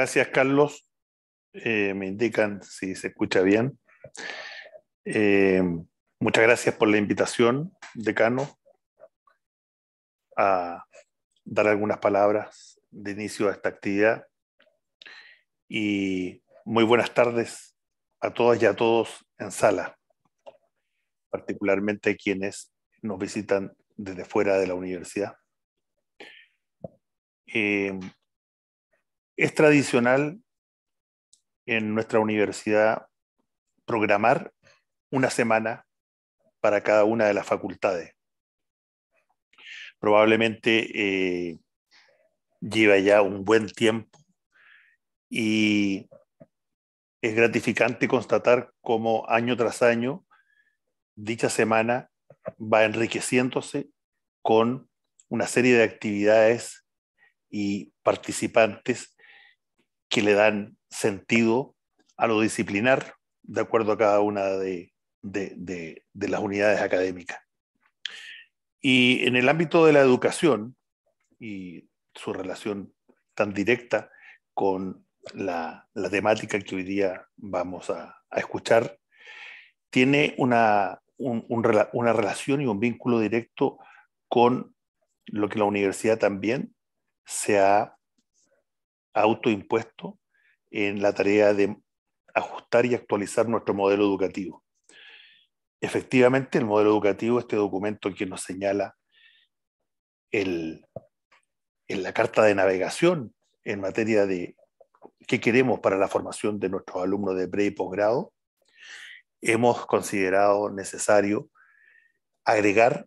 gracias, Carlos. Eh, me indican si se escucha bien. Eh, muchas gracias por la invitación, decano, a dar algunas palabras de inicio a esta actividad. Y muy buenas tardes a todas y a todos en sala, particularmente quienes nos visitan desde fuera de la universidad. Eh, es tradicional en nuestra universidad programar una semana para cada una de las facultades. Probablemente eh, lleva ya un buen tiempo y es gratificante constatar cómo año tras año dicha semana va enriqueciéndose con una serie de actividades y participantes que le dan sentido a lo disciplinar de acuerdo a cada una de, las unidades académicas. Y en el ámbito de la educación y su relación tan directa con la, temática que hoy día vamos a, escuchar, tiene una, una relación y un vínculo directo con lo que la universidad también se ha autoimpuesto en la tarea de ajustar y actualizar nuestro modelo educativo. Efectivamente, el modelo educativo, este documento que nos señala el, en la carta de navegación en materia de qué queremos para la formación de nuestros alumnos de pre y posgrado, hemos considerado necesario agregar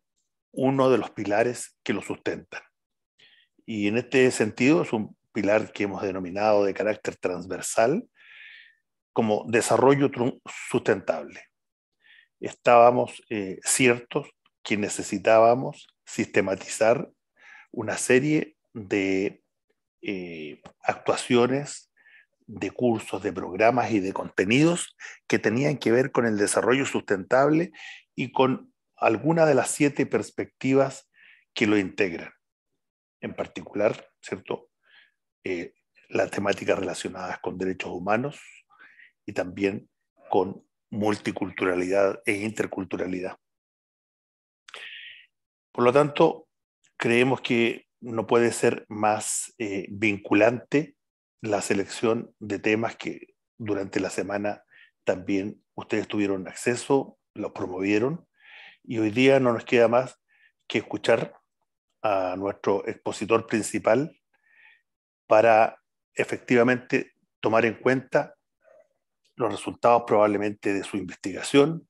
uno de los pilares que lo sustentan. Y en este sentido es un pilar que hemos denominado de carácter transversal como desarrollo sustentable. Estábamos eh, ciertos que necesitábamos sistematizar una serie de eh, actuaciones, de cursos, de programas y de contenidos que tenían que ver con el desarrollo sustentable y con alguna de las siete perspectivas que lo integran. En particular, ¿cierto? Eh, las temáticas relacionadas con derechos humanos y también con multiculturalidad e interculturalidad. Por lo tanto, creemos que no puede ser más eh, vinculante la selección de temas que durante la semana también ustedes tuvieron acceso, los promovieron y hoy día no nos queda más que escuchar a nuestro expositor principal, para efectivamente tomar en cuenta los resultados probablemente de su investigación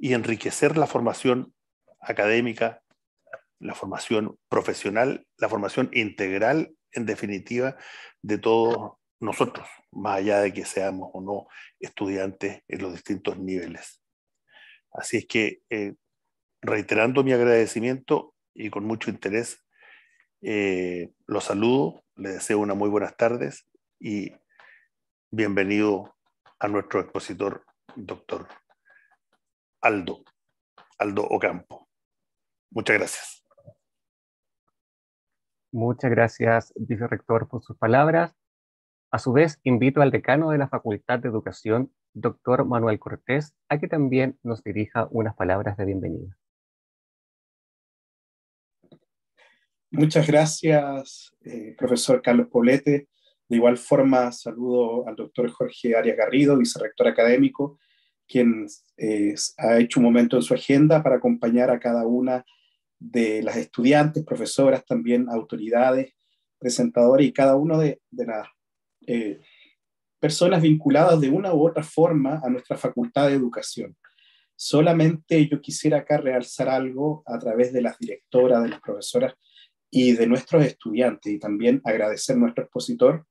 y enriquecer la formación académica, la formación profesional, la formación integral, en definitiva, de todos nosotros, más allá de que seamos o no estudiantes en los distintos niveles. Así es que, eh, reiterando mi agradecimiento y con mucho interés, eh, los saludo le deseo una muy buenas tardes y bienvenido a nuestro expositor, doctor Aldo, Aldo Ocampo. Muchas gracias. Muchas gracias, vicerrector, por sus palabras. A su vez, invito al decano de la Facultad de Educación, doctor Manuel Cortés, a que también nos dirija unas palabras de bienvenida. Muchas gracias, eh, profesor Carlos Poblete. De igual forma, saludo al doctor Jorge Arias Garrido, vicerrector académico, quien eh, ha hecho un momento en su agenda para acompañar a cada una de las estudiantes, profesoras, también autoridades, presentadores y cada una de, las eh, personas vinculadas de una u otra forma a nuestra facultad de educación. Solamente yo quisiera acá realzar algo a través de las directoras, de las profesoras y de nuestros estudiantes y también agradecer a nuestro expositor.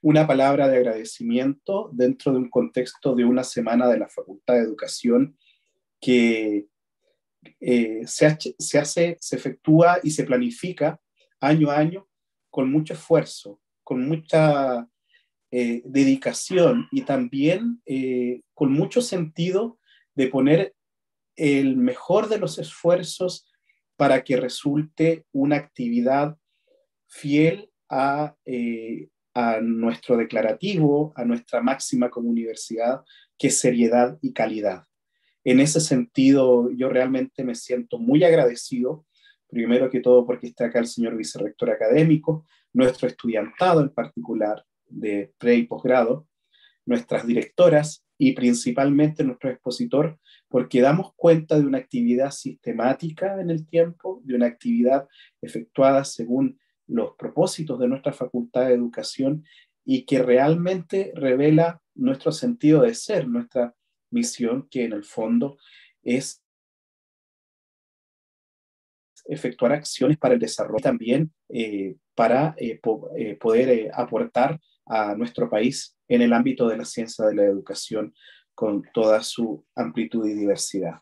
Una palabra de agradecimiento dentro de un contexto de una semana de la Facultad de Educación que eh, se, hace, se, efectúa y se planifica año a año con mucho esfuerzo, con mucha eh, dedicación y también eh, con mucho sentido de poner el mejor de los esfuerzos para que resulte una actividad fiel eh, a, nuestro declarativo, a nuestra máxima como universidad, que es seriedad y calidad. En ese sentido, yo realmente me siento muy agradecido, primero que todo porque está acá el señor vicerrector académico, nuestro estudiantado en particular de pre y posgrado, nuestras directoras, y principalmente nuestro expositor, porque damos cuenta de una actividad sistemática en el tiempo, de una actividad efectuada según los propósitos de nuestra facultad de educación y que realmente revela nuestro sentido de ser, nuestra misión, que en el fondo es efectuar acciones para el desarrollo, también eh, para eh, eh, poder aportar a nuestro país en el ámbito de la ciencia de la educación con toda su amplitud y diversidad.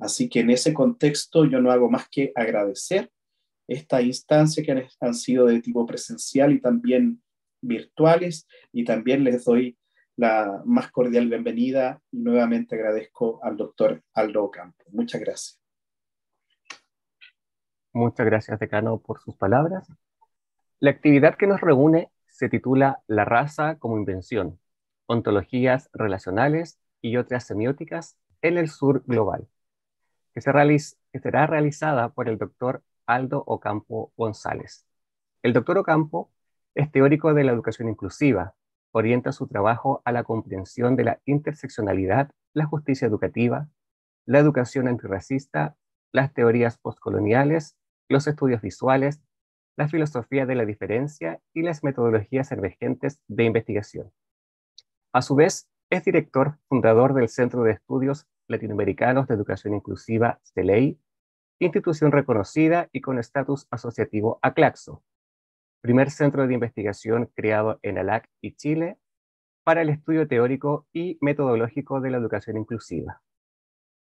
Así que en ese contexto yo no hago más que agradecer esta instancia que han, sido de tipo presencial y también virtuales y también les doy la más cordial bienvenida y nuevamente agradezco al doctor Aldo Campo. Muchas gracias. Muchas gracias, decano, por sus palabras. La actividad que nos reúne se titula La raza como invención, ontologías relacionales y otras semióticas en el sur global, que, será realizada por el doctor Aldo Ocampo González. El doctor Ocampo es teórico de la educación inclusiva, orienta su trabajo a la comprensión de la interseccionalidad, la justicia educativa, la educación antirracista, las teorías postcoloniales los estudios visuales, la filosofía de la diferencia y las metodologías emergentes de investigación. A su vez, es director fundador del Centro de Estudios Latinoamericanos de Educación Inclusiva, CELEI, institución reconocida y con estatus asociativo a CLACSO, primer centro de investigación creado en ALAC y Chile para el estudio teórico y metodológico de la educación inclusiva.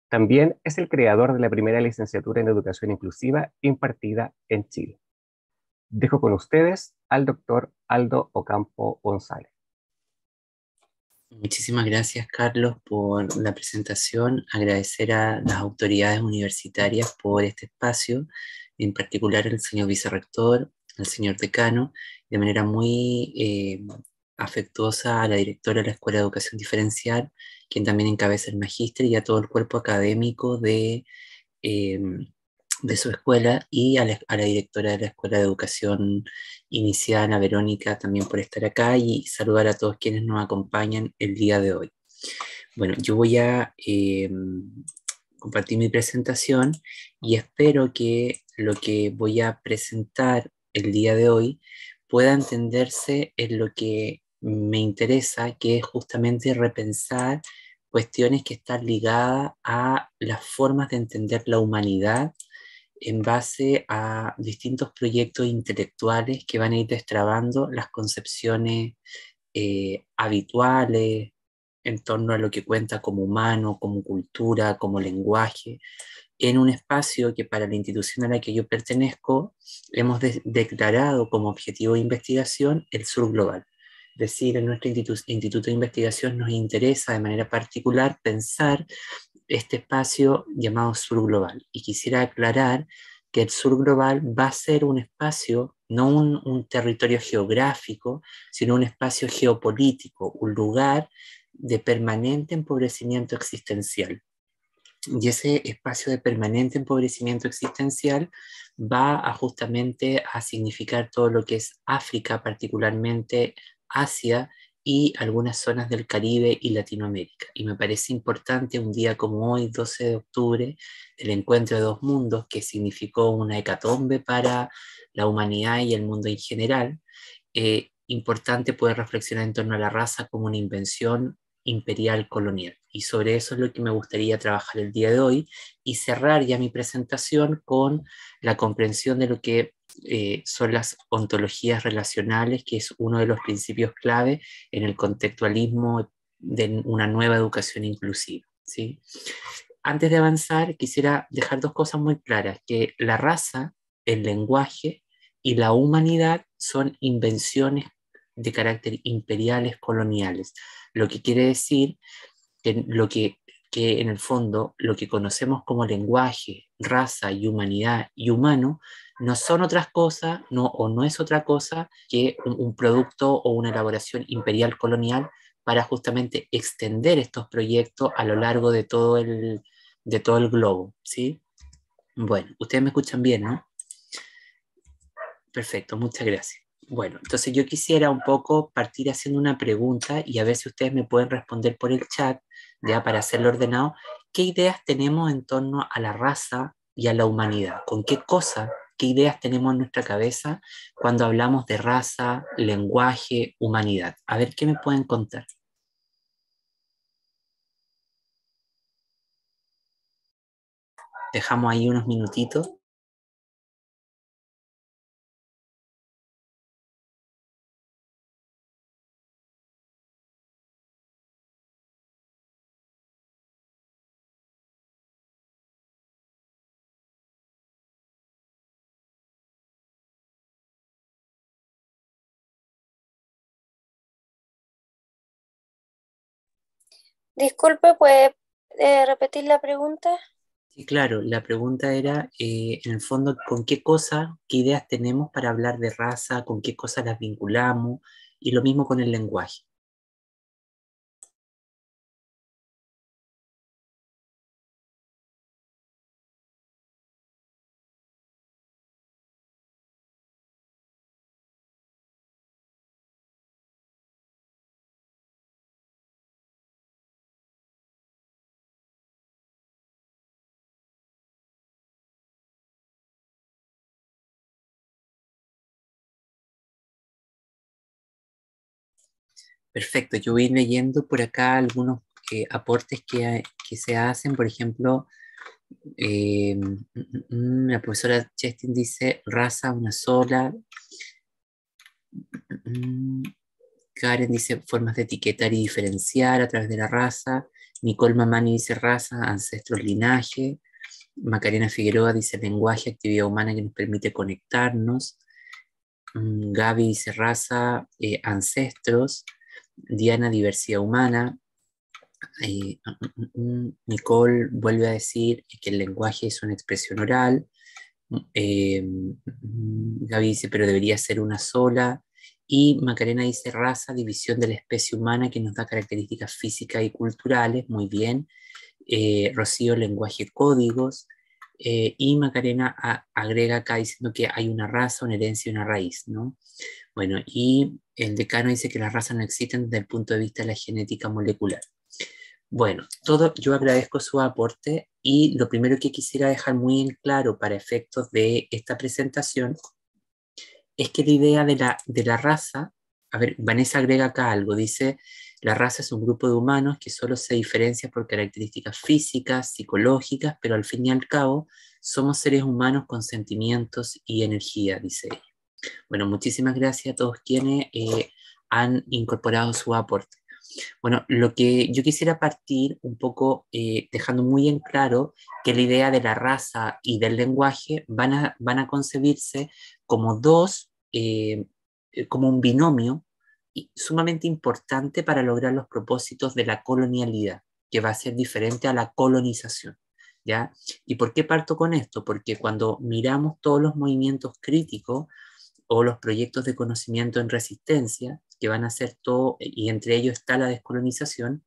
También es el creador de la primera licenciatura en educación inclusiva impartida en Chile. Dejo con ustedes al doctor Aldo Ocampo González. Muchísimas gracias, Carlos, por la presentación. Agradecer a las autoridades universitarias por este espacio, en particular al señor vicerrector, al señor decano, de manera muy eh, afectuosa a la directora de la Escuela de Educación Diferencial, quien también encabeza el magíster y a todo el cuerpo académico de, em, de su escuela y a la, directora de la Escuela de Educación Inicial, Ana Verónica, también por estar acá y saludar a todos quienes nos acompañan el día de hoy. Bueno, yo voy a em, compartir mi presentación y espero que lo que voy a presentar el día de hoy pueda entenderse en lo que me interesa, que es justamente repensar cuestiones que están ligadas a las formas de entender la humanidad en base a distintos proyectos intelectuales que van a ir destrabando las concepciones eh, habituales en torno a lo que cuenta como humano, como cultura, como lenguaje, en un espacio que para la institución a la que yo pertenezco hemos declarado como objetivo de investigación el sur global decir, en nuestro instituto, de investigación nos interesa de manera particular pensar este espacio llamado Sur Global. Y quisiera aclarar que el Sur Global va a ser un espacio, no un, territorio geográfico, sino un espacio geopolítico, un lugar de permanente empobrecimiento existencial. Y ese espacio de permanente empobrecimiento existencial va justamente a significar todo lo que es África, particularmente Asia y algunas zonas del Caribe y Latinoamérica. Y me parece importante un día como hoy, 12 de octubre, el encuentro de dos mundos que significó una hecatombe para la humanidad y el mundo en general. Eh, importante poder reflexionar en torno a la raza como una invención imperial colonial. Y sobre eso es lo que me gustaría trabajar el día de hoy y cerrar ya mi presentación con la comprensión de lo que eh, son las ontologías relacionales, que es uno de los principios clave en el contextualismo de una nueva educación inclusiva. ¿sí? Antes de avanzar, quisiera dejar dos cosas muy claras, que la raza, el lenguaje y la humanidad son invenciones de carácter imperiales coloniales. Lo que quiere decir que, lo que, en el fondo lo que conocemos como lenguaje, raza y humanidad y humano no son otras cosas o no es otra cosa que un, producto o una elaboración imperial colonial para justamente extender estos proyectos a lo largo de todo el, de todo el globo. ¿sí? Bueno, ustedes me escuchan bien, ¿no? Perfecto, muchas gracias. Bueno, entonces yo quisiera un poco partir haciendo una pregunta y a ver si ustedes me pueden responder por el chat, ya para hacerlo ordenado. ¿Qué ideas tenemos en torno a la raza y a la humanidad? ¿Con qué cosa, qué ideas tenemos en nuestra cabeza cuando hablamos de raza, lenguaje, humanidad? A ver qué me pueden contar. Dejamos ahí unos minutitos. Disculpe, ¿puede eh, repetir la pregunta? Sí, claro, la pregunta era, eh, en el fondo, ¿con qué cosas, qué ideas tenemos para hablar de raza? ¿Con qué cosas las vinculamos? Y lo mismo con el lenguaje. Perfecto, yo voy leyendo por acá algunos eh, aportes que, se hacen, por ejemplo, eh, mm, mm, mm, la profesora Chestin dice raza una sola. Karen dice formas de etiquetar y diferenciar a través de la raza. Nicole Mamani dice raza, ancestros, linaje. Macarena Figueroa dice lenguaje, actividad humana que nos permite conectarnos. Gaby dice raza, eh, ancestros. Diana, diversidad humana. Eh, Nicole vuelve a decir que el lenguaje es una expresión oral. Eh, Gaby dice, pero debería ser una sola. Y Macarena dice raza, división de la especie humana que nos da características físicas y culturales, muy bien. Eh, Rocío, lenguaje, códigos. y Macarena agrega acá diciendo que hay una raza, una herencia y una raíz, ¿no? Bueno, y el decano dice que las razas no existen desde el punto de vista de la genética molecular. Bueno, todo, yo agradezco su aporte y lo primero que quisiera dejar muy en claro para efectos de esta presentación es que la idea de la, de la raza, a ver, Vanessa agrega acá algo, dice, la raza es un grupo de humanos que solo se diferencia por características físicas, psicológicas, pero al fin y al cabo somos seres humanos con sentimientos y energía, dice ella. Bueno, muchísimas gracias a todos quienes eh, han incorporado su aporte. Bueno, lo que yo quisiera partir un poco eh, dejando muy en claro que la idea de la raza y del lenguaje van a, van a concebirse como dos, eh, como un binomio sumamente importante para lograr los propósitos de la colonialidad, que va a ser diferente a la colonización. ¿ya? ¿Y por qué parto con esto? Porque cuando miramos todos los movimientos críticos, o los proyectos de conocimiento en resistencia, que van a ser todo, y entre ellos está la descolonización,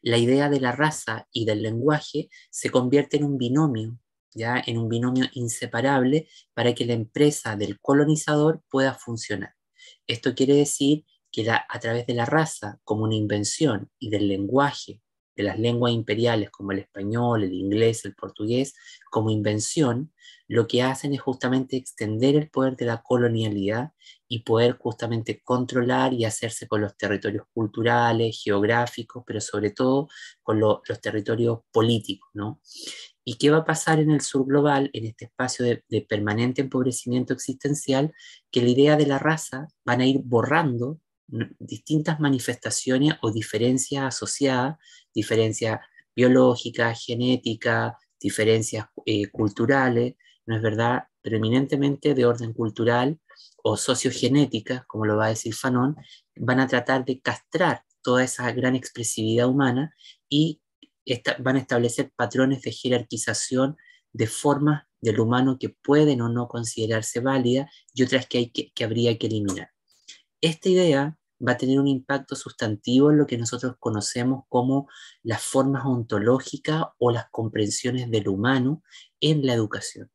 la idea de la raza y del lenguaje se convierte en un binomio, ya en un binomio inseparable para que la empresa del colonizador pueda funcionar. Esto quiere decir que a través de la raza como una invención y del lenguaje, de las lenguas imperiales como el español, el inglés, el portugués, como invención, lo que hacen es justamente extender el poder de la colonialidad y poder justamente controlar y hacerse con los territorios culturales, geográficos, pero sobre todo con los territorios políticos, ¿Y qué va a pasar en el sur global, en este espacio de, permanente empobrecimiento existencial? Que la idea de la raza van a ir borrando distintas manifestaciones o diferencias asociadas, diferencias biológicas, genéticas, diferencias eh, culturales, no es verdad preeminentemente de orden cultural o sociogenética, como lo va a decir Fanon, van a tratar de castrar toda esa gran expresividad humana y van a establecer patrones de jerarquización de formas del humano que pueden o no considerarse válidas y otras que, hay que habría que eliminar. Esta idea va a tener un impacto sustantivo en lo que nosotros conocemos como las formas ontológicas o las comprensiones del humano en la educación.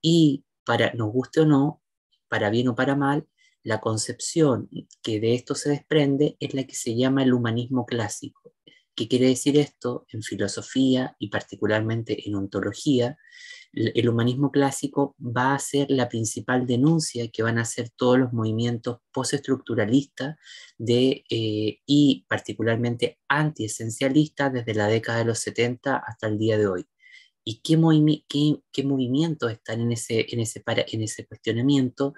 Y para, nos guste o no, para bien o para mal, la concepción que de esto se desprende es la que se llama el humanismo clásico. ¿Qué quiere decir esto? En filosofía y particularmente en ontología, el humanismo clásico va a ser la principal denuncia que van a hacer todos los movimientos postestructuralistas eh, y particularmente antiesencialistas desde la década de los 70 hasta el día de hoy y qué, movimientos están en ese, en, ese cuestionamiento,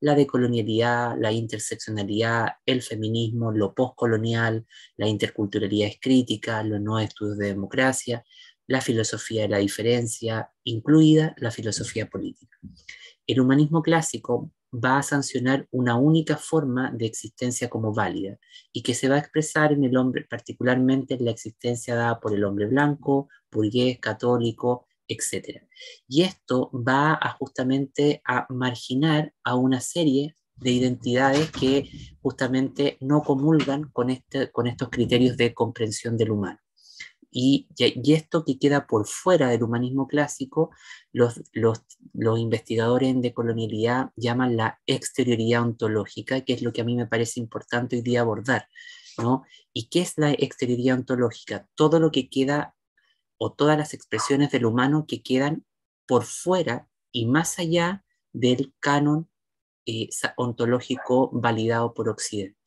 la decolonialidad, la interseccionalidad, el feminismo, lo postcolonial, la interculturalidad es crítica, los nuevos estudios de democracia, la filosofía de la diferencia, incluida la filosofía política. El humanismo clásico va a sancionar una única forma de existencia como válida y que se va a expresar en el hombre, particularmente en la existencia dada por el hombre blanco, burgués, católico, etc. Y esto va a justamente a marginar a una serie de identidades que justamente no comulgan con, este, con estos criterios de comprensión del humano. Y, esto que queda por fuera del humanismo clásico, los, los, investigadores de colonialidad llaman la exterioridad ontológica, que es lo que a mí me parece importante hoy día abordar. ¿no? ¿Y qué es la exterioridad ontológica? Todo lo que queda o todas las expresiones del humano que quedan por fuera y más allá del canon eh, ontológico validado por Occidente.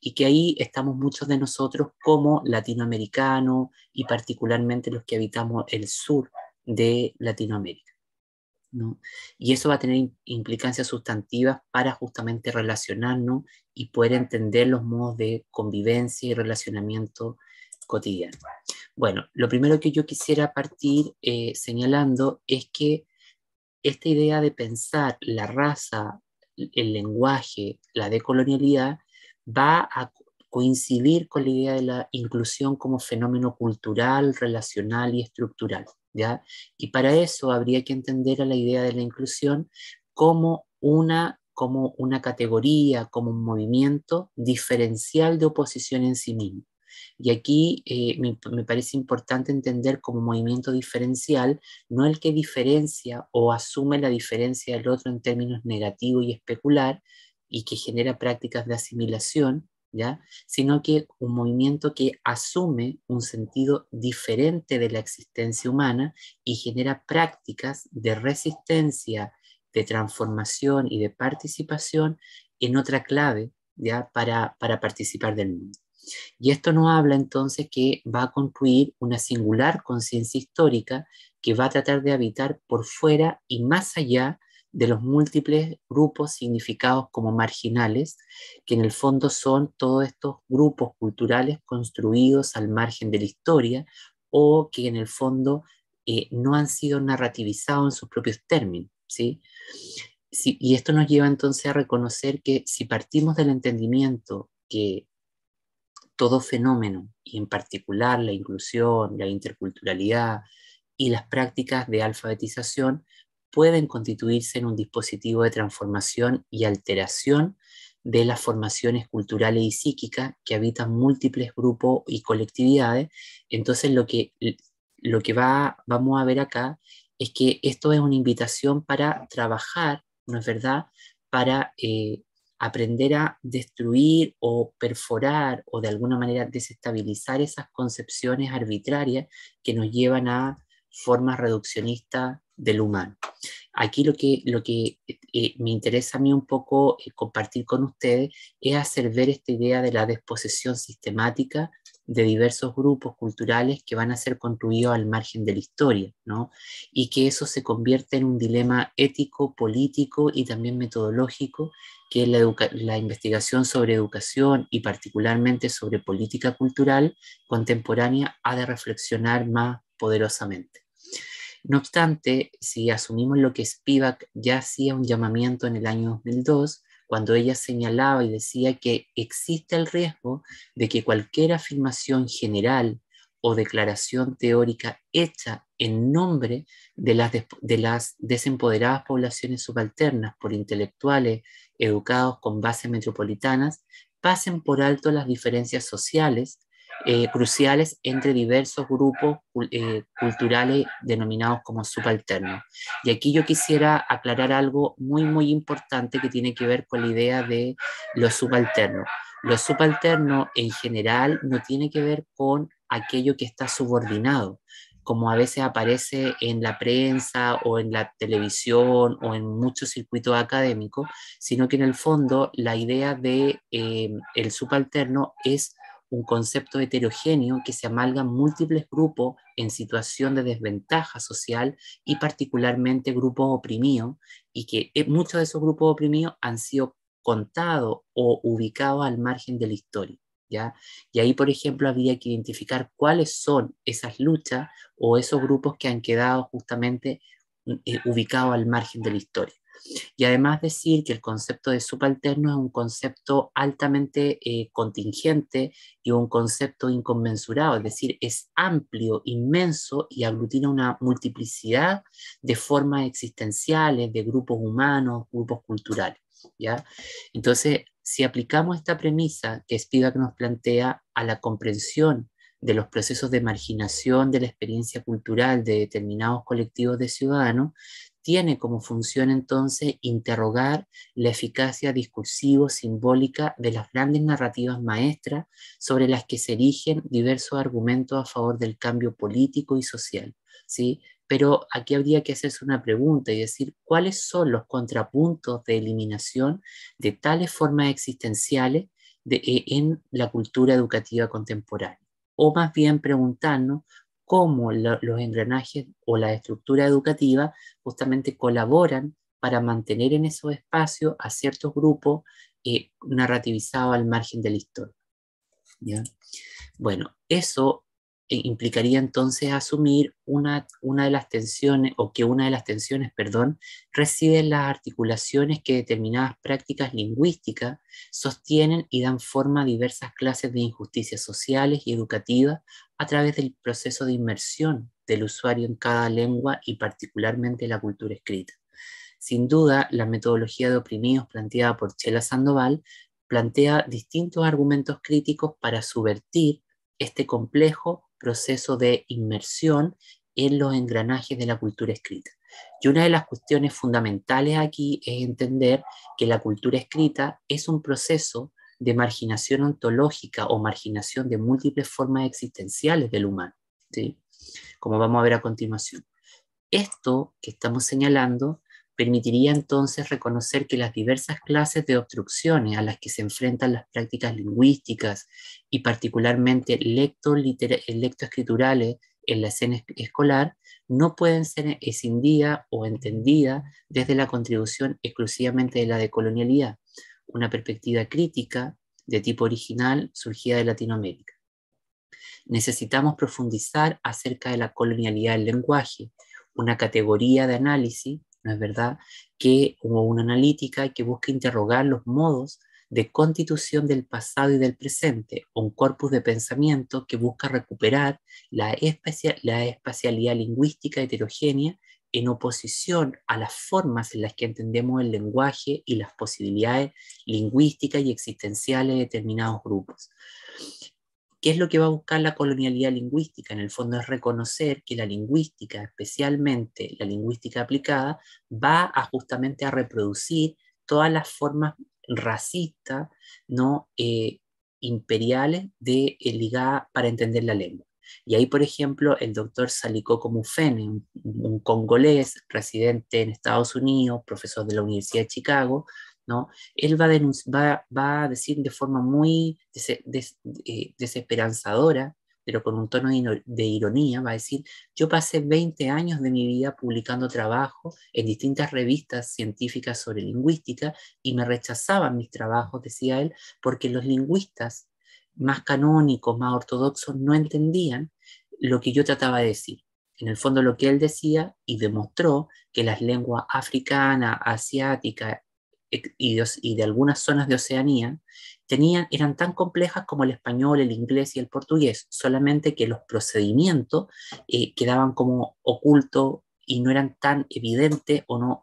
Y que ahí estamos muchos de nosotros como latinoamericanos y particularmente los que habitamos el sur de Latinoamérica. Y eso va a tener implicancias sustantivas para justamente relacionarnos y poder entender los modos de convivencia y relacionamiento cotidiano. Bueno, lo primero que yo quisiera partir eh, señalando es que esta idea de pensar la raza, el lenguaje, la decolonialidad, va a coincidir con la idea de la inclusión como fenómeno cultural, relacional y estructural. ¿ya? Y para eso habría que entender a la idea de la inclusión como una, como una categoría, como un movimiento diferencial de oposición en sí mismo. Y aquí eh, me, me, parece importante entender como movimiento diferencial, no el que diferencia o asume la diferencia del otro en términos negativo y especular, y que genera prácticas de asimilación, ¿ya? sino que un movimiento que asume un sentido diferente de la existencia humana y genera prácticas de resistencia, de transformación y de participación en otra clave ¿ya? Para, para participar del mundo. Y esto nos habla entonces que va a concluir una singular conciencia histórica que va a tratar de habitar por fuera y más allá de los múltiples grupos significados como marginales, que en el fondo son todos estos grupos culturales construidos al margen de la historia o que en el fondo eh, no han sido narrativizados en sus propios términos. y esto nos lleva entonces a reconocer que si partimos del entendimiento que todo fenómeno, y en particular la inclusión, la interculturalidad y las prácticas de alfabetización, pueden constituirse en un dispositivo de transformación y alteración de las formaciones culturales y psíquicas que habitan múltiples grupos y colectividades. Entonces lo que, lo que va, vamos a ver acá es que esto es una invitación para trabajar, ¿no es verdad?, para eh, aprender a destruir o perforar o de alguna manera desestabilizar esas concepciones arbitrarias que nos llevan a formas reduccionistas del humano. Aquí lo que, lo que eh, me interesa a mí un poco eh, compartir con ustedes es hacer ver esta idea de la desposesión sistemática de diversos grupos culturales que van a ser construidos al margen de la historia, Y que eso se convierte en un dilema ético, político y también metodológico, que la investigación sobre educación y particularmente sobre política cultural contemporánea ha de reflexionar más poderosamente. No obstante, si asumimos lo que Spivak ya hacía un llamamiento en el año 2002, cuando ella señalaba y decía que existe el riesgo de que cualquier afirmación general o declaración teórica hecha en nombre de las, desempoderadas poblaciones subalternas por intelectuales educados con bases metropolitanas pasen por alto las diferencias sociales eh, cruciales entre diversos grupos eh, culturales denominados como subalternos. Y aquí yo quisiera aclarar algo muy, muy importante que tiene que ver con la idea de los subalternos. Los subalterno en general no tiene que ver con aquello que está subordinado, como a veces aparece en la prensa o en la televisión o en muchos circuitos académicos, sino que en el fondo la idea de eh, el subalterno es un concepto heterogéneo que se amalga múltiples grupos en situación de desventaja social y particularmente grupos oprimidos y que eh, muchos de esos grupos oprimidos han sido contados o ubicados al margen de la historia. ¿Ya? Y ahí, por ejemplo, había que identificar cuáles son esas luchas o esos grupos que han quedado justamente mm, eh, ubicados al margen de la historia. Y además decir que el concepto de subalterno es un concepto altamente eh, contingente y un concepto inconmensurado, es decir, es amplio, inmenso y aglutina una multiplicidad de formas existenciales, de grupos humanos, grupos culturales. ¿ya? Entonces, si aplicamos esta premisa que Spivak nos plantea a la comprensión de los procesos de marginación de la experiencia cultural de determinados colectivos de ciudadanos, tiene como función entonces interrogar la eficacia discursivo-simbólica de las grandes narrativas maestras sobre las que se erigen diversos argumentos a favor del cambio político y social. ¿sí? Pero aquí habría que hacerse una pregunta y decir cuáles son los contrapuntos de eliminación de tales formas existenciales de, e, en la cultura educativa contemporánea. O más bien preguntarnos cómo los engranajes o la estructura educativa justamente colaboran para mantener en esos espacios a ciertos grupos eh, narrativizados al margen de la historia. Bueno, eso eh, implicaría entonces asumir una, de las tensiones, o que una de las tensiones, perdón, reside en las articulaciones que determinadas prácticas lingüísticas sostienen y dan forma a diversas clases de injusticias sociales y educativas a través del proceso de inmersión del usuario en cada lengua y particularmente la cultura escrita. Sin duda, la metodología de oprimidos planteada por Chela Sandoval plantea distintos argumentos críticos para subvertir este complejo proceso de inmersión en los engranajes de la cultura escrita. Y una de las cuestiones fundamentales aquí es entender que la cultura escrita es un proceso de marginación ontológica o marginación de múltiples formas existenciales del humano, como vamos a ver a continuación. Esto que estamos señalando permitiría entonces reconocer que las diversas clases de obstrucciones a las que se enfrentan las prácticas lingüísticas y particularmente lecto lectoescriturales en la escena escolar no pueden ser escindidas o entendidas desde la contribución exclusivamente de la decolonialidad, una perspectiva crítica de tipo original surgida de Latinoamérica. Necesitamos profundizar acerca de la colonialidad del lenguaje, una categoría de análisis ¿no es verdad?, que hubo una analítica que busca interrogar los modos de constitución del pasado y del presente, un corpus de pensamiento que busca recuperar la, la espacialidad lingüística heterogénea en oposición a las formas en las que entendemos el lenguaje y las posibilidades lingüísticas y existenciales de determinados grupos. ¿Qué es lo que va a buscar la colonialidad lingüística? En el fondo es reconocer que la lingüística, especialmente la lingüística aplicada, va justamente a reproducir todas las formas racistas, ¿no? Eh, imperiales de, eh, para entender la lengua. Y ahí, por ejemplo, el doctor Salikoko Mufene, un congolés residente en Estados Unidos, profesor de la Universidad de Chicago, él va a, va decir de forma muy eh, desesperanzadora, pero con un tono de ironía, va a decir, yo pasé 20 años de mi vida publicando trabajo en distintas revistas científicas sobre lingüística y me rechazaban mis trabajos, decía él, porque los lingüistas más canónicos, más ortodoxos, no entendían lo que yo trataba de decir. En el fondo lo que él decía y demostró que las lenguas africanas, asiática y de, algunas zonas de Oceanía tenían, eran tan complejas como el español, el inglés y el portugués, solamente que los procedimientos eh, quedaban como ocultos y no eran tan evidentes o no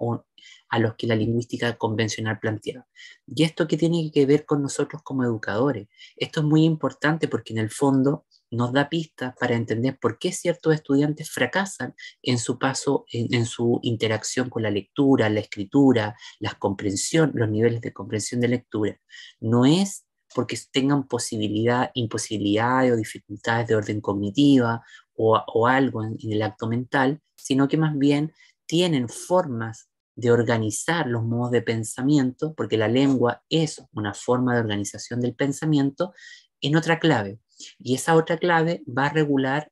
a los que la lingüística convencional planteaba. ¿Y esto qué tiene que ver con nosotros como educadores? Esto es muy importante porque en el fondo nos da pistas para entender por qué ciertos estudiantes fracasan en su paso, en, su interacción con la lectura, la escritura, la comprensión, los niveles de comprensión de lectura. No es porque tengan posibilidad, imposibilidad o dificultades de orden cognitiva o, algo en el acto mental, sino que más bien tienen formas de organizar los modos de pensamiento, porque la lengua es una forma de organización del pensamiento, en otra clave. Y esa otra clave va a regular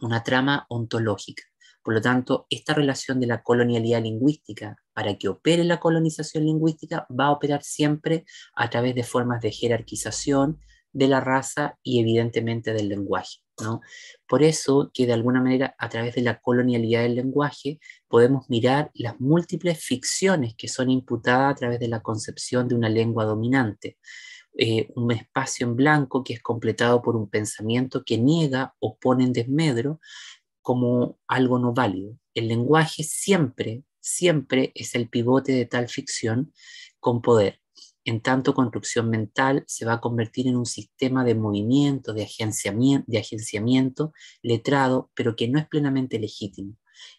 una trama ontológica. Por lo tanto, esta relación de la colonialidad lingüística, para que opere la colonización lingüística, va a operar siempre a través de formas de jerarquización, de la raza y evidentemente del lenguaje. Por eso que de alguna manera a través de la colonialidad del lenguaje podemos mirar las múltiples ficciones que son imputadas a través de la concepción de una lengua dominante. Eh, un espacio en blanco que es completado por un pensamiento que niega o pone en desmedro como algo no válido. El lenguaje siempre, siempre es el pivote de tal ficción con poder. En tanto, construcción mental se va a convertir en un sistema de movimiento, de agenciamiento, de agenciamiento letrado, pero que no es plenamente legítimo.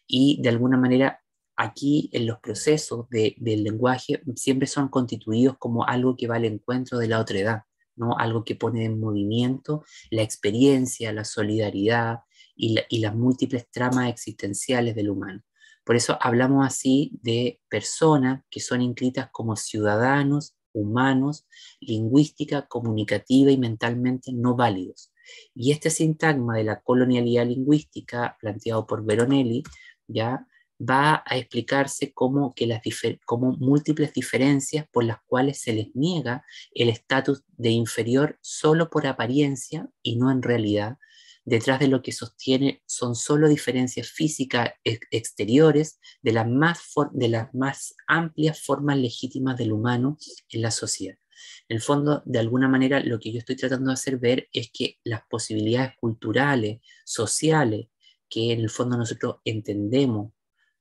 Y de alguna manera aquí en los procesos del lenguaje siempre son constituidos como algo que va al encuentro de la otra edad ¿no? algo que pone en movimiento la experiencia, la solidaridad y, las múltiples tramas existenciales del humano. Por eso hablamos así de personas que son inscritas como ciudadanos humanos, lingüística, comunicativa y mentalmente no válidos. Y este sintagma de la colonialidad lingüística planteado por Veronelli ya va a explicarse como, que las como múltiples diferencias por las cuales se les niega el estatus de inferior solo por apariencia y no en realidad, Detrás de lo que sostiene son solo diferencias físicas exteriores de las, más de las más amplias formas legítimas del humano en la sociedad. En el fondo, de alguna manera, lo que yo estoy tratando de hacer ver es que las posibilidades culturales, sociales, que en el fondo nosotros entendemos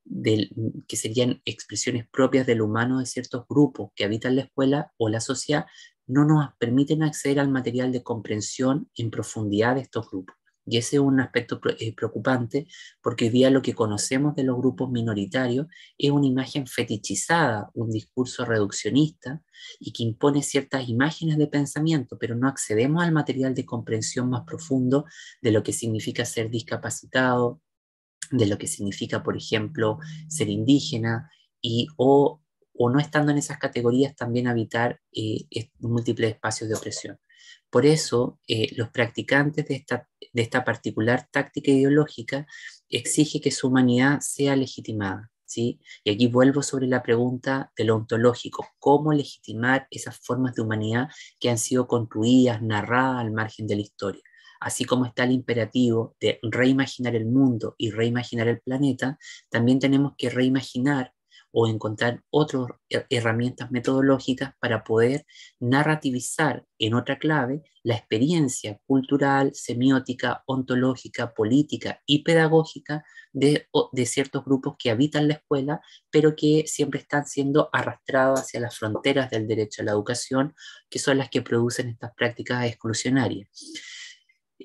del, que serían expresiones propias del humano de ciertos grupos que habitan la escuela o la sociedad, no nos permiten acceder al material de comprensión en profundidad de estos grupos. Y ese es un aspecto eh, preocupante porque hoy día lo que conocemos de los grupos minoritarios es una imagen fetichizada, un discurso reduccionista y que impone ciertas imágenes de pensamiento, pero no accedemos al material de comprensión más profundo de lo que significa ser discapacitado, de lo que significa, por ejemplo, ser indígena y o, no estando en esas categorías también habitar eh, múltiples espacios de opresión. Por eso, eh, los practicantes de esta, de esta particular táctica ideológica exige que su humanidad sea legitimada. ¿sí? Y aquí vuelvo sobre la pregunta de lo ontológico, ¿cómo legitimar esas formas de humanidad que han sido construidas, narradas al margen de la historia? Así como está el imperativo de reimaginar el mundo y reimaginar el planeta, también tenemos que reimaginar o encontrar otras herramientas metodológicas para poder narrativizar en otra clave la experiencia cultural, semiótica, ontológica, política y pedagógica de, de ciertos grupos que habitan la escuela, pero que siempre están siendo arrastrados hacia las fronteras del derecho a la educación, que son las que producen estas prácticas exclusionarias.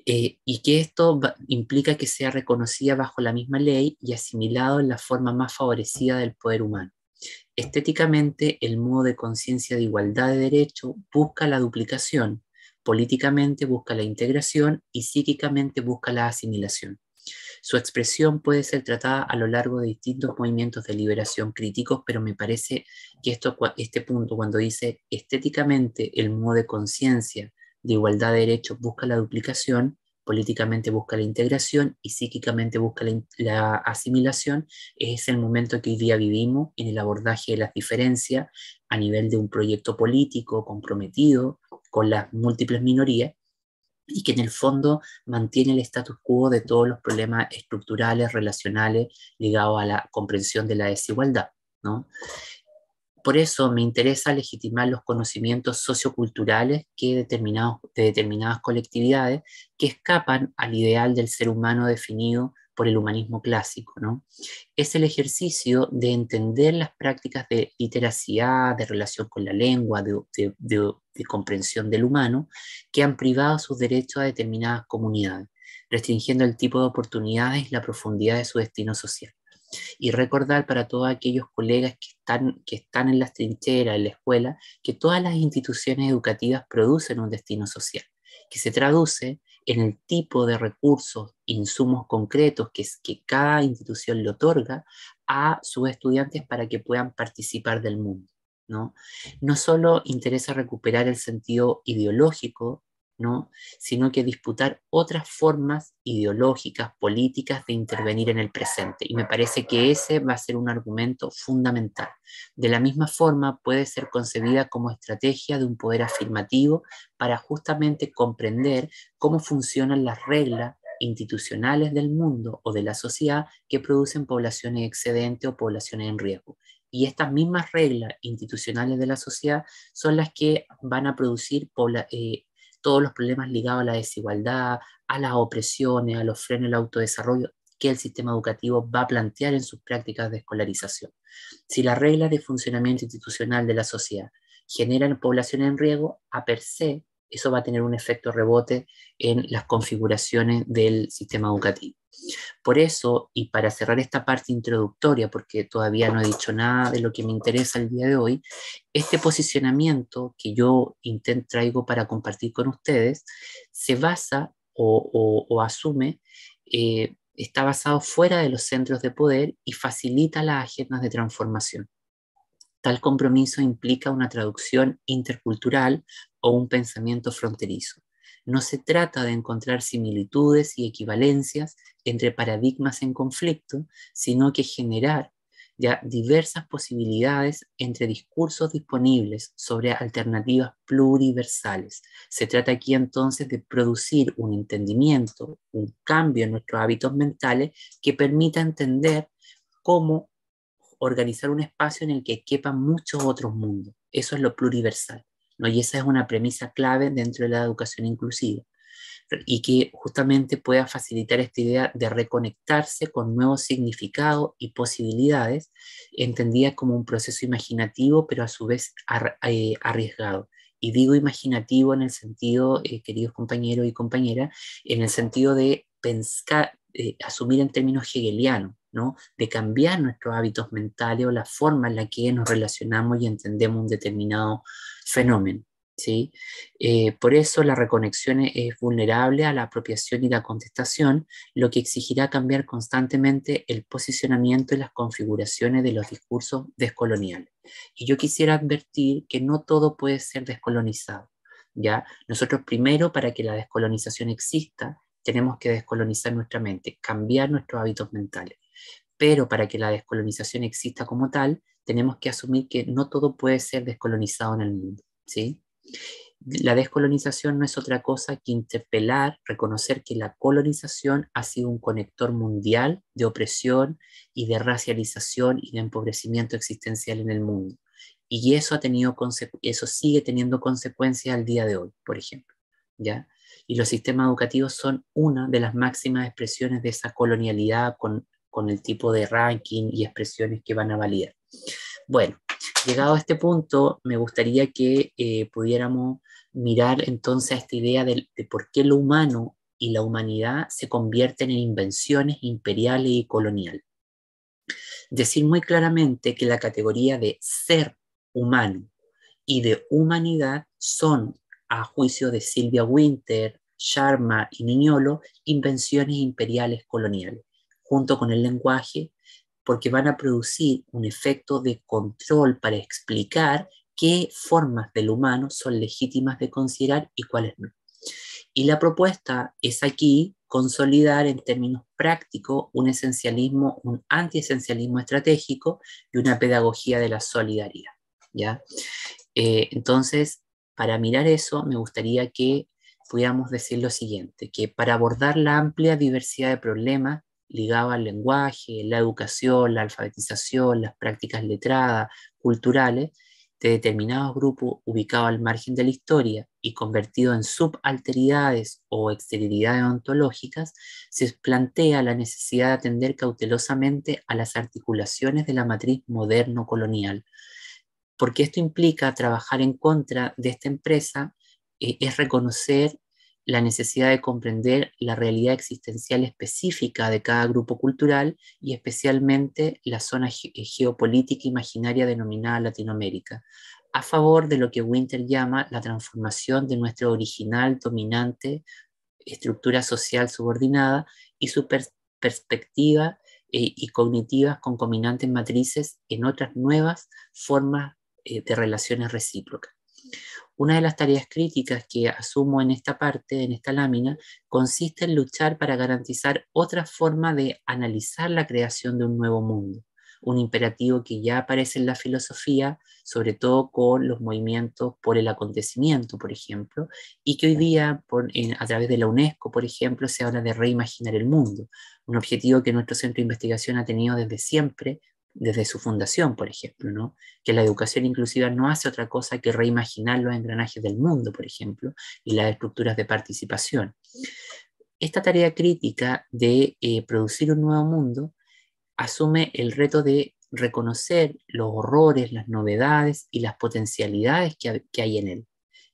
Eh, y que esto implica que sea reconocida bajo la misma ley y asimilado en la forma más favorecida del poder humano. Estéticamente, el modo de conciencia de igualdad de derecho busca la duplicación, políticamente busca la integración y psíquicamente busca la asimilación. Su expresión puede ser tratada a lo largo de distintos movimientos de liberación críticos, pero me parece que esto, este punto, cuando dice estéticamente el modo de conciencia de igualdad de derechos busca la duplicación, políticamente busca la integración y psíquicamente busca la, asimilación, es el momento que hoy día vivimos en el abordaje de las diferencias a nivel de un proyecto político comprometido con las múltiples minorías y que en el fondo mantiene el status quo de todos los problemas estructurales, relacionales, ligados a la comprensión de la desigualdad. ¿no? Por eso me interesa legitimar los conocimientos socioculturales que determinados, de determinadas colectividades que escapan al ideal del ser humano definido por el humanismo clásico. ¿no? Es el ejercicio de entender las prácticas de literacidad, de relación con la lengua, de, de comprensión del humano, que han privado sus derechos a determinadas comunidades, restringiendo el tipo de oportunidades y la profundidad de su destino social. Y recordar para todos aquellos colegas que están, en las trinchera en la escuela, que todas las instituciones educativas producen un destino social, que se traduce en el tipo de recursos, insumos concretos que, cada institución le otorga a sus estudiantes para que puedan participar del mundo. ¿no? no solo interesa recuperar el sentido ideológico sino que disputar otras formas ideológicas, políticas de intervenir en el presente. Y me parece que ese va a ser un argumento fundamental. De la misma forma, puede ser concebida como estrategia de un poder afirmativo para justamente comprender cómo funcionan las reglas institucionales del mundo o de la sociedad que producen poblaciones excedentes o poblaciones en riesgo. Y estas mismas reglas institucionales de la sociedad son las que van a producir eh, todos los problemas ligados a la desigualdad, a las opresiones, a los frenos al autodesarrollo que el sistema educativo va a plantear en sus prácticas de escolarización. Si las reglas de funcionamiento institucional de la sociedad generan población en riesgo, a per se eso va a tener un efecto rebote en las configuraciones del sistema educativo. Por eso, y para cerrar esta parte introductoria, porque todavía no he dicho nada de lo que me interesa el día de hoy, este posicionamiento que yo intent traigo para compartir con ustedes se basa o, asume, eh, está basado fuera de los centros de poder y facilita las agendas de transformación. Tal compromiso implica una traducción intercultural o un pensamiento fronterizo. No se trata de encontrar similitudes y equivalencias entre paradigmas en conflicto, sino que generar ya diversas posibilidades entre discursos disponibles sobre alternativas pluriversales. Se trata aquí entonces de producir un entendimiento, un cambio en nuestros hábitos mentales que permita entender cómo organizar un espacio en el que quepan muchos otros mundos. Eso es lo pluriversal. ¿no? Y esa es una premisa clave dentro de la educación inclusiva y que justamente pueda facilitar esta idea de reconectarse con nuevos significados y posibilidades, entendidas como un proceso imaginativo, pero a su vez eh, arriesgado. Y digo imaginativo en el sentido, eh, queridos compañeros y compañeras, en el sentido de pensar, eh, asumir en términos hegelianos, ¿no? de cambiar nuestros hábitos mentales o la forma en la que nos relacionamos y entendemos un determinado fenómeno. ¿sí? Eh, por eso la reconexión es vulnerable a la apropiación y la contestación, lo que exigirá cambiar constantemente el posicionamiento y las configuraciones de los discursos descoloniales. Y yo quisiera advertir que no todo puede ser descolonizado. ¿ya? Nosotros primero, para que la descolonización exista, tenemos que descolonizar nuestra mente, cambiar nuestros hábitos mentales. Pero para que la descolonización exista como tal, tenemos que asumir que no todo puede ser descolonizado en el mundo. ¿sí? La descolonización no es otra cosa que interpelar, reconocer que la colonización ha sido un conector mundial de opresión y de racialización y de empobrecimiento existencial en el mundo. Y eso, ha tenido eso sigue teniendo consecuencias al día de hoy, por ejemplo. ¿ya? y los sistemas educativos son una de las máximas expresiones de esa colonialidad con, el tipo de ranking y expresiones que van a validar. Bueno, llegado a este punto, me gustaría que eh, pudiéramos mirar entonces a esta idea de, de, por qué lo humano y la humanidad se convierten en invenciones imperiales y coloniales. Decir muy claramente que la categoría de ser humano y de humanidad son a juicio de Silvia Winter, Sharma y Niñolo, invenciones imperiales coloniales, junto con el lenguaje, porque van a producir un efecto de control para explicar qué formas del humano son legítimas de considerar y cuáles no. Y la propuesta es aquí consolidar en términos prácticos un esencialismo, un antiesencialismo estratégico y una pedagogía de la solidaridad. ¿ya? Eh, entonces, para mirar eso, me gustaría que pudiéramos decir lo siguiente, que para abordar la amplia diversidad de problemas ligados al lenguaje, la educación, la alfabetización, las prácticas letradas, culturales, de determinados grupos ubicados al margen de la historia y convertidos en subalteridades o exterioridades ontológicas, se plantea la necesidad de atender cautelosamente a las articulaciones de la matriz moderno-colonial, porque esto implica trabajar en contra de esta empresa, eh, es reconocer la necesidad de comprender la realidad existencial específica de cada grupo cultural y especialmente la zona eh, geopolítica imaginaria denominada Latinoamérica, a favor de lo que Winter llama la transformación de nuestra original, dominante estructura social subordinada y su perspectiva eh, y cognitivas concominantes matrices en otras nuevas formas eh, de relaciones recíprocas. Una de las tareas críticas que asumo en esta parte, en esta lámina, consiste en luchar para garantizar otra forma de analizar la creación de un nuevo mundo, un imperativo que ya aparece en la filosofía, sobre todo con los movimientos por el acontecimiento, por ejemplo, y que hoy día a través de la UNESCO, por ejemplo, se habla de reimaginar el mundo, un objetivo que nuestro centro de investigación ha tenido desde siempre desde su fundación, por ejemplo, que la educación inclusiva no hace otra cosa que reimaginar los engranajes del mundo, por ejemplo, y las estructuras de participación. Esta tarea crítica de eh, producir un nuevo mundo asume el reto de reconocer los horrores, las novedades y las potencialidades que hay en él.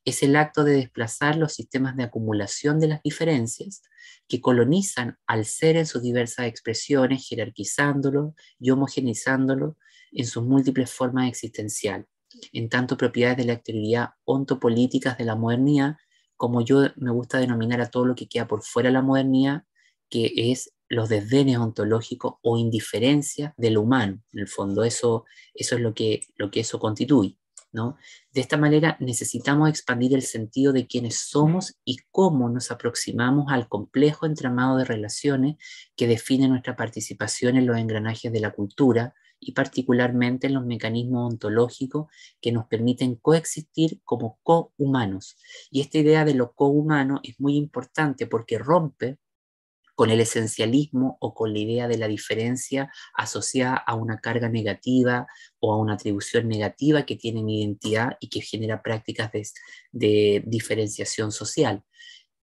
Es el acto de desplazar los sistemas de acumulación de las diferencias que colonizan al ser en sus diversas expresiones, jerarquizándolo y homogeneizándolo en sus múltiples formas existenciales. en tanto propiedades de la exterioridad ontopolíticas de la modernidad, como yo me gusta denominar a todo lo que queda por fuera de la modernidad, que es los desdenes ontológicos o indiferencia del humano. En el fondo, eso, eso es lo que, lo que eso constituye. De esta manera necesitamos expandir el sentido de quiénes somos y cómo nos aproximamos al complejo entramado de relaciones que define nuestra participación en los engranajes de la cultura y particularmente en los mecanismos ontológicos que nos permiten coexistir como cohumanos. Y esta idea de lo cohumano es muy importante porque rompe con el esencialismo o con la idea de la diferencia asociada a una carga negativa o a una atribución negativa que tiene identidad y que genera prácticas de, diferenciación social.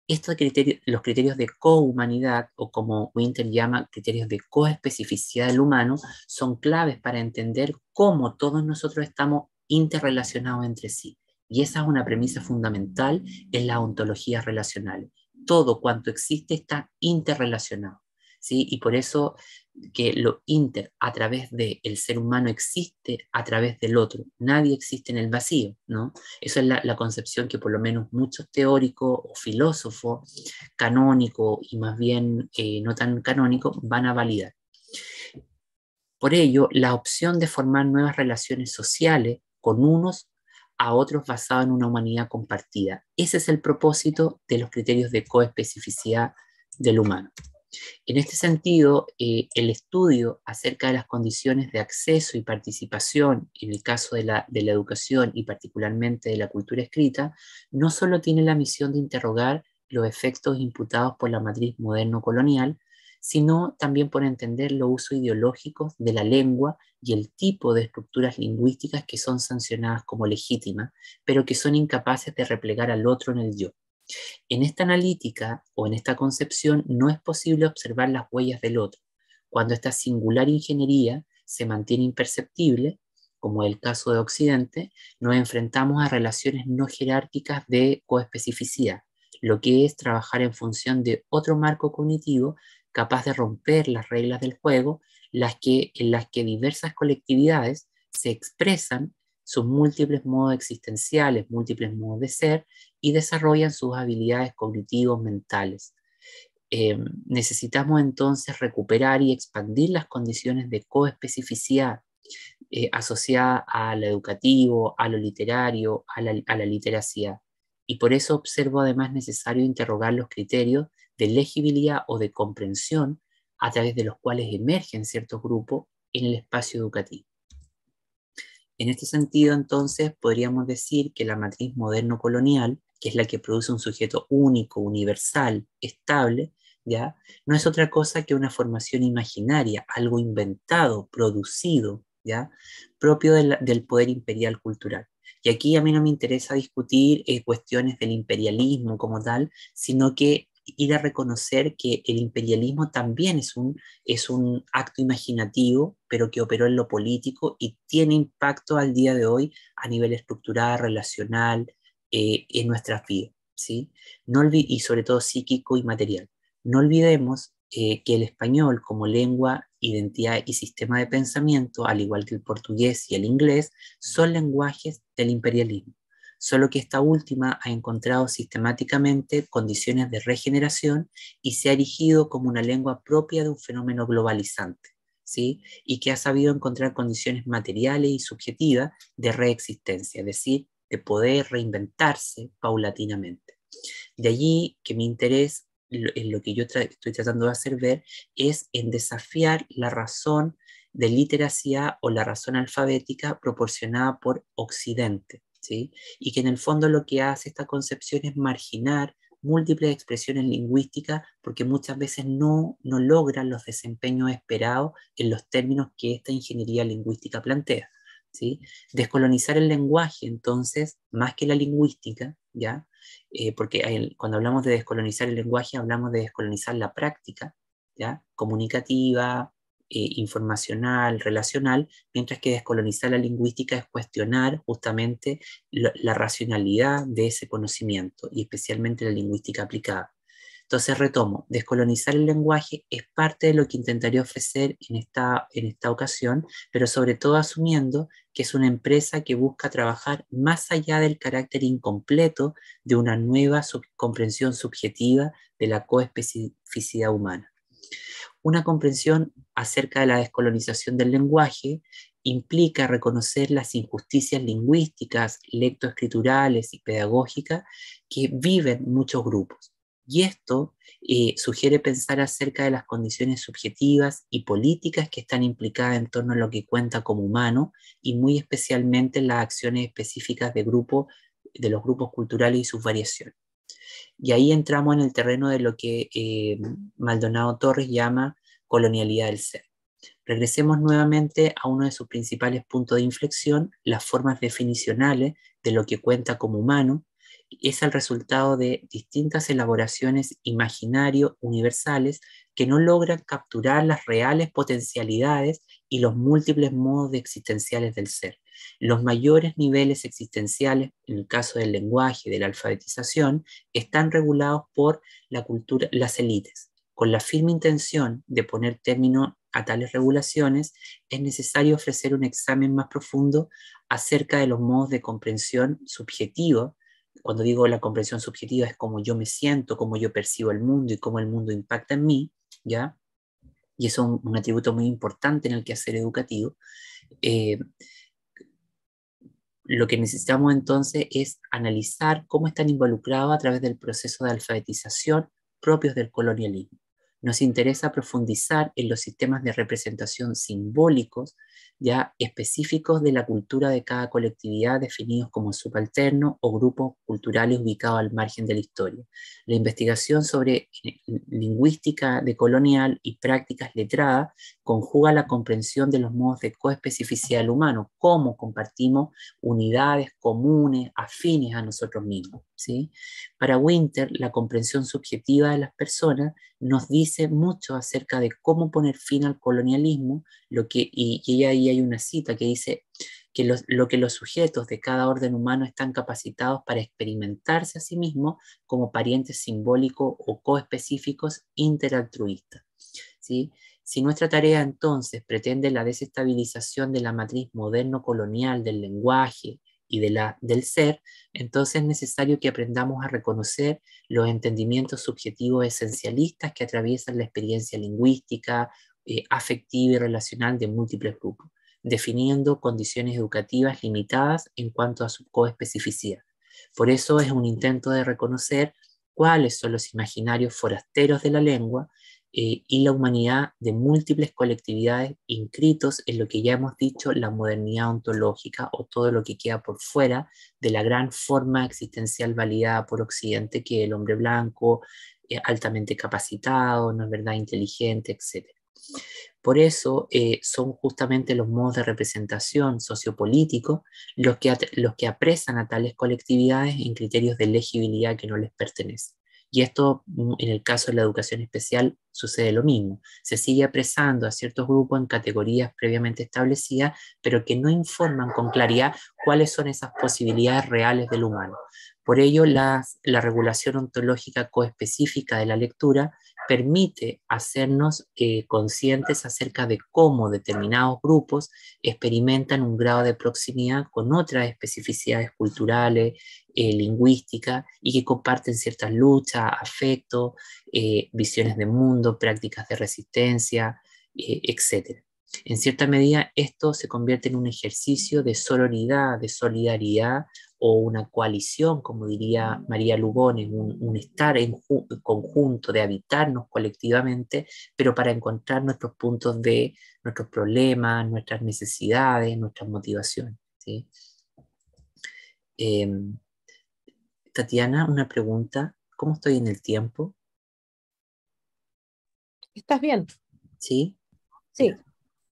Estos criterios, los criterios de cohumanidad, o como Winter llama criterios de coespecificidad del humano, son claves para entender cómo todos nosotros estamos interrelacionados entre sí. Y esa es una premisa fundamental en la ontología relacional todo cuanto existe está interrelacionado. ¿sí? Y por eso que lo inter a través del ser humano existe a través del otro. Nadie existe en el vacío. ¿no? Esa es la, concepción que por lo menos muchos teóricos o filósofos canónicos y más bien eh, no tan canónicos van a validar. Por ello, la opción de formar nuevas relaciones sociales con unos a otros basado en una humanidad compartida. Ese es el propósito de los criterios de coespecificidad del humano. En este sentido, eh, el estudio acerca de las condiciones de acceso y participación en el caso de la, de la educación y particularmente de la cultura escrita, no solo tiene la misión de interrogar los efectos imputados por la matriz moderno-colonial, sino también por entender los usos ideológicos de la lengua y el tipo de estructuras lingüísticas que son sancionadas como legítimas, pero que son incapaces de replegar al otro en el yo. En esta analítica o en esta concepción no es posible observar las huellas del otro, cuando esta singular ingeniería se mantiene imperceptible, como el caso de Occidente, nos enfrentamos a relaciones no jerárquicas de coespecificidad, lo que es trabajar en función de otro marco cognitivo capaz de romper las reglas del juego las que, en las que diversas colectividades se expresan sus múltiples modos existenciales, múltiples modos de ser y desarrollan sus habilidades cognitivos mentales. Em, necesitamos entonces recuperar y expandir las condiciones de coespecificidad eh, asociada a lo educativo, a lo literario, a la, a la literacidad. Y por eso observo además necesario interrogar los criterios de legibilidad o de comprensión a través de los cuales emergen ciertos grupos en el espacio educativo. En este sentido, entonces, podríamos decir que la matriz moderno-colonial, que es la que produce un sujeto único, universal, estable, ¿ya? no es otra cosa que una formación imaginaria, algo inventado, producido, ¿ya? propio del poder imperial cultural. Y aquí a mí no me interesa discutir eh, cuestiones del imperialismo como tal, sino que ir a reconocer que el imperialismo también es un, es un acto imaginativo, pero que operó en lo político y tiene impacto al día de hoy a nivel estructural, relacional, eh, en nuestras vidas, ¿sí? No y sobre todo psíquico y material. No olvidemos eh, que el español como lengua, identidad y sistema de pensamiento, al igual que el portugués y el inglés, son lenguajes del imperialismo solo que esta última ha encontrado sistemáticamente condiciones de regeneración y se ha erigido como una lengua propia de un fenómeno globalizante, ¿sí? y que ha sabido encontrar condiciones materiales y subjetivas de reexistencia, es decir, de poder reinventarse paulatinamente. De allí que mi interés en lo que yo estoy tratando de hacer ver es en desafiar la razón de literacidad o la razón alfabética proporcionada por Occidente, y que en el fondo lo que hace esta concepción es marginar múltiples expresiones lingüísticas porque muchas veces no, logran los desempeños esperados en los términos que esta ingeniería lingüística plantea. ¿sí? Descolonizar el lenguaje, entonces, más que la lingüística, ¿ya? Eh, porque cuando hablamos de descolonizar el lenguaje hablamos de descolonizar la práctica ¿ya? comunicativa, eh, informacional, relacional, mientras que descolonizar la lingüística es cuestionar justamente la racionalidad de ese conocimiento y especialmente la lingüística aplicada. Entonces retomo, descolonizar el lenguaje es parte de lo que intentaré ofrecer en esta, en esta ocasión, pero sobre todo asumiendo que es una empresa que busca trabajar más allá del carácter incompleto de una nueva comprensión subjetiva de la coespecificidad humana. Una comprensión acerca de la descolonización del lenguaje implica reconocer las injusticias lingüísticas, lectoescriturales y pedagógicas que viven muchos grupos. Y esto eh, sugiere pensar acerca de las condiciones subjetivas y políticas que están implicadas en torno a lo que cuenta como humano y muy especialmente las acciones específicas de, grupo, de los grupos culturales y sus variaciones. Y ahí entramos en el terreno de lo que eh, Maldonado Torres llama colonialidad del ser. Regresemos nuevamente a uno de sus principales puntos de inflexión, las formas definicionales de lo que cuenta como humano, es el resultado de distintas elaboraciones imaginario universales que no logran capturar las reales potencialidades y los múltiples modos existenciales del ser. Los mayores niveles existenciales, en el caso del lenguaje de la alfabetización, están regulados por la cultura, las élites. Con la firme intención de poner término a tales regulaciones, es necesario ofrecer un examen más profundo acerca de los modos de comprensión subjetivo, cuando digo la comprensión subjetiva es como yo me siento, cómo yo percibo el mundo y cómo el mundo impacta en mí, ¿ya? Y eso es un, atributo muy importante en el que quehacer educativo. Eh, lo que necesitamos entonces es analizar cómo están involucrados a través del proceso de alfabetización propios del colonialismo. Nos interesa profundizar en los sistemas de representación simbólicos ya específicos de la cultura de cada colectividad definidos como subalterno o grupos culturales ubicados al margen de la historia. La investigación sobre eh, lingüística de colonial y prácticas letradas conjuga la comprensión de los modos de coespecificidad humano, cómo compartimos unidades comunes, afines a nosotros mismos. ¿sí? Para Winter, la comprensión subjetiva de las personas nos dice mucho acerca de cómo poner fin al colonialismo, lo que, y ella ahí hay una cita que dice que los, lo que los sujetos de cada orden humano están capacitados para experimentarse a sí mismos como parientes simbólicos o coespecíficos interaltruistas. Si nuestra tarea entonces pretende la desestabilización de la matriz moderno-colonial del lenguaje y de la, del ser, entonces es necesario que aprendamos a reconocer los entendimientos subjetivos esencialistas que atraviesan la experiencia lingüística eh, afectiva y relacional de múltiples grupos, definiendo condiciones educativas limitadas en cuanto a su coespecificidad. Por eso es un intento de reconocer cuáles son los imaginarios forasteros de la lengua eh, y la humanidad de múltiples colectividades inscritos en lo que ya hemos dicho, la modernidad ontológica o todo lo que queda por fuera de la gran forma existencial validada por Occidente, que el hombre blanco, eh, altamente capacitado, no es verdad, inteligente, etc. Por eso eh, son justamente los modos de representación sociopolítico los que, los que apresan a tales colectividades en criterios de elegibilidad que no les pertenecen. Y esto, mm, en el caso de la educación especial, sucede lo mismo. Se sigue apresando a ciertos grupos en categorías previamente establecidas, pero que no informan con claridad cuáles son esas posibilidades reales del humano. Por ello, la, regulación ontológica coespecífica de la lectura permite hacernos eh, conscientes acerca de cómo determinados grupos experimentan un grado de proximidad con otras especificidades culturales, eh, lingüísticas, y que comparten ciertas luchas, afectos, eh, visiones de mundo prácticas de resistencia, eh, etc. En cierta medida, esto se convierte en un ejercicio de solidaridad, de solidaridad o una coalición, como diría María Lugones, un, un estar en conjunto, de habitarnos colectivamente, pero para encontrar nuestros puntos de nuestros problemas, nuestras necesidades, nuestras motivaciones. Em, Tatiana, una pregunta. ¿Cómo estoy en el tiempo? ¿Estás bien? Sí. Sí.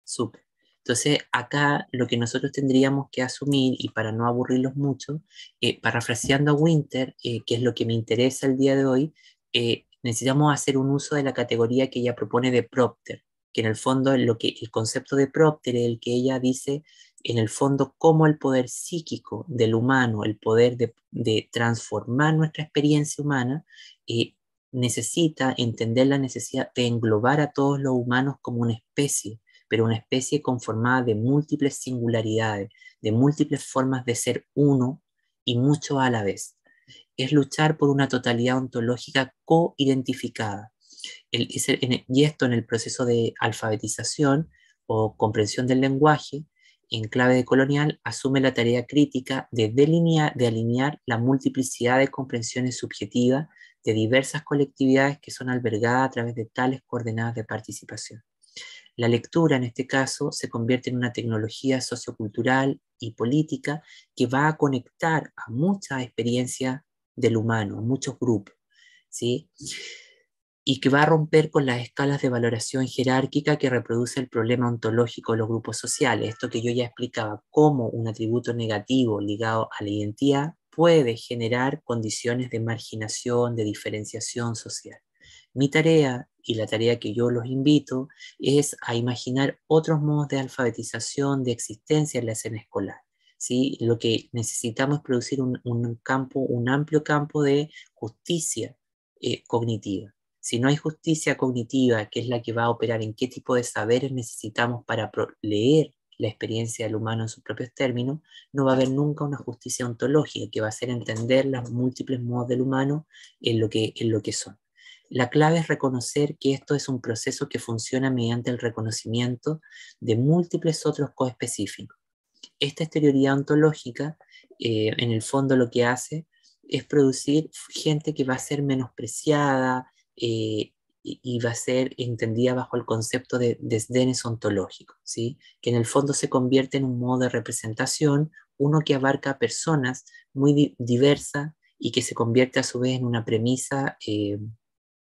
Súper. Entonces, acá lo que nosotros tendríamos que asumir, y para no aburrirlos mucho, eh, parafraseando a Winter, eh, que es lo que me interesa el día de hoy, eh, necesitamos hacer un uso de la categoría que ella propone de propter, que en el fondo lo que, el concepto de propter es el que ella dice, en el fondo, como el poder psíquico del humano, el poder de, transformar nuestra experiencia humana, eh, necesita entender la necesidad de englobar a todos los humanos como una especie, pero una especie conformada de múltiples singularidades, de múltiples formas de ser uno y mucho a la vez. Es luchar por una totalidad ontológica co-identificada. y esto en el proceso de alfabetización o comprensión del lenguaje en clave de colonial, asume la tarea crítica de, delinear, alinear la multiplicidad de comprensiones subjetivas de diversas colectividades que son albergadas a través de tales coordenadas de participación. La lectura, en este caso, se convierte en una tecnología sociocultural y política que va a conectar a muchas experiencias del humano, a muchos grupos. ¿sí? y que va a romper con las escalas de valoración jerárquica que reproduce el problema ontológico de los grupos sociales. Esto que yo ya explicaba, cómo un atributo negativo ligado a la identidad puede generar condiciones de marginación, de diferenciación social. Mi tarea y la tarea que yo los invito es a imaginar otros modos de alfabetización, de existencia en la escena escolar. ¿sí? Lo que necesitamos es producir un, campo, un amplio campo de justicia eh, cognitiva. Si no hay justicia cognitiva, que es la que va a operar en qué tipo de saberes necesitamos para leer la experiencia del humano en sus propios términos, no va a haber nunca una justicia ontológica que va a hacer entender los múltiples modos del humano en lo que, en lo que son. La clave es reconocer que esto es un proceso que funciona mediante el reconocimiento de múltiples otros coespecíficos. Esta exterioridad ontológica, eh, en el fondo, lo que hace es producir gente que va a ser menospreciada, eh, y va a ser entendida bajo el concepto de desdenes ontológicos, ¿sí? que en el fondo se convierte en un modo de representación, uno que abarca a personas muy diversas y que se convierte a su vez en una premisa eh,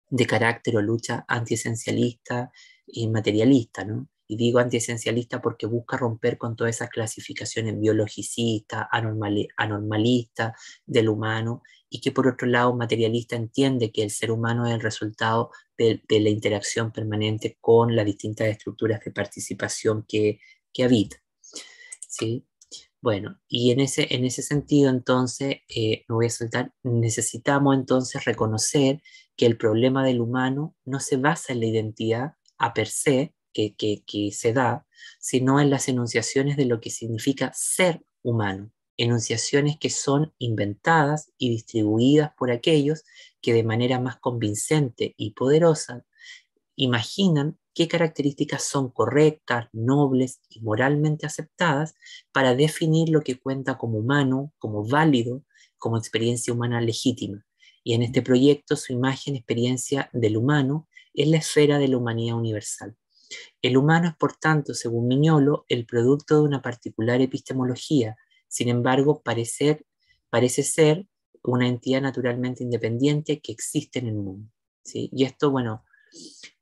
de carácter o lucha antiesencialista y materialista. ¿no? Y digo antiesencialista porque busca romper con todas esas clasificaciones biologicistas, anormal, anormalistas del humano y que por otro lado materialista entiende que el ser humano es el resultado de, la interacción permanente con las distintas estructuras de participación que, que habita. ¿Sí? Bueno, y en ese, en ese sentido entonces, eh, voy a soltar necesitamos entonces reconocer que el problema del humano no se basa en la identidad a per se, que, se da, sino en las enunciaciones de lo que significa ser humano, enunciaciones que son inventadas y distribuidas por aquellos que de manera más convincente y poderosa imaginan qué características son correctas, nobles y moralmente aceptadas para definir lo que cuenta como humano, como válido, como experiencia humana legítima. Y en este proyecto su imagen, experiencia del humano, es la esfera de la humanidad universal. El humano es, por tanto, según Miñolo, el producto de una particular epistemología. Sin embargo, parece ser una entidad naturalmente independiente que existe en el mundo. Y esto, bueno,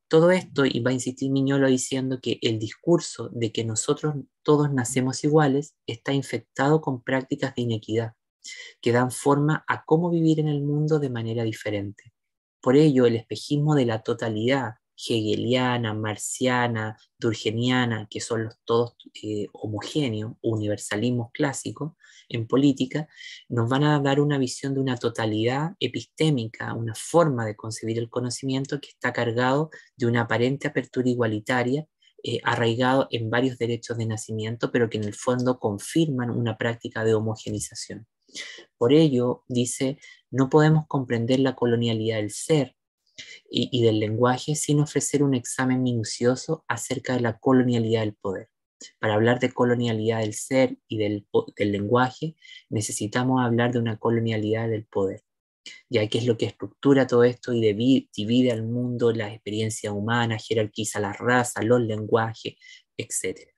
todo esto, y va a insistir Miñolo diciendo que el discurso de que nosotros todos nacemos iguales está infectado con prácticas de inequidad que dan forma a cómo vivir en el mundo de manera diferente. Por ello, el espejismo de la totalidad hegeliana, marciana, durgeniana, que son los todos eh, homogéneos, universalismos clásicos en política, nos van a dar una visión de una totalidad epistémica, una forma de concebir el conocimiento que está cargado de una aparente apertura igualitaria eh, arraigado en varios derechos de nacimiento, pero que en el fondo confirman una práctica de homogenización. Por ello, dice, no podemos comprender la colonialidad del ser y, del lenguaje sin ofrecer un examen minucioso acerca de la colonialidad del poder. Para hablar de colonialidad del ser y del, lenguaje, necesitamos hablar de una colonialidad del poder, ya que es lo que estructura todo esto y divide, al mundo la experiencia humana, jerarquiza la raza, los lenguajes, etc.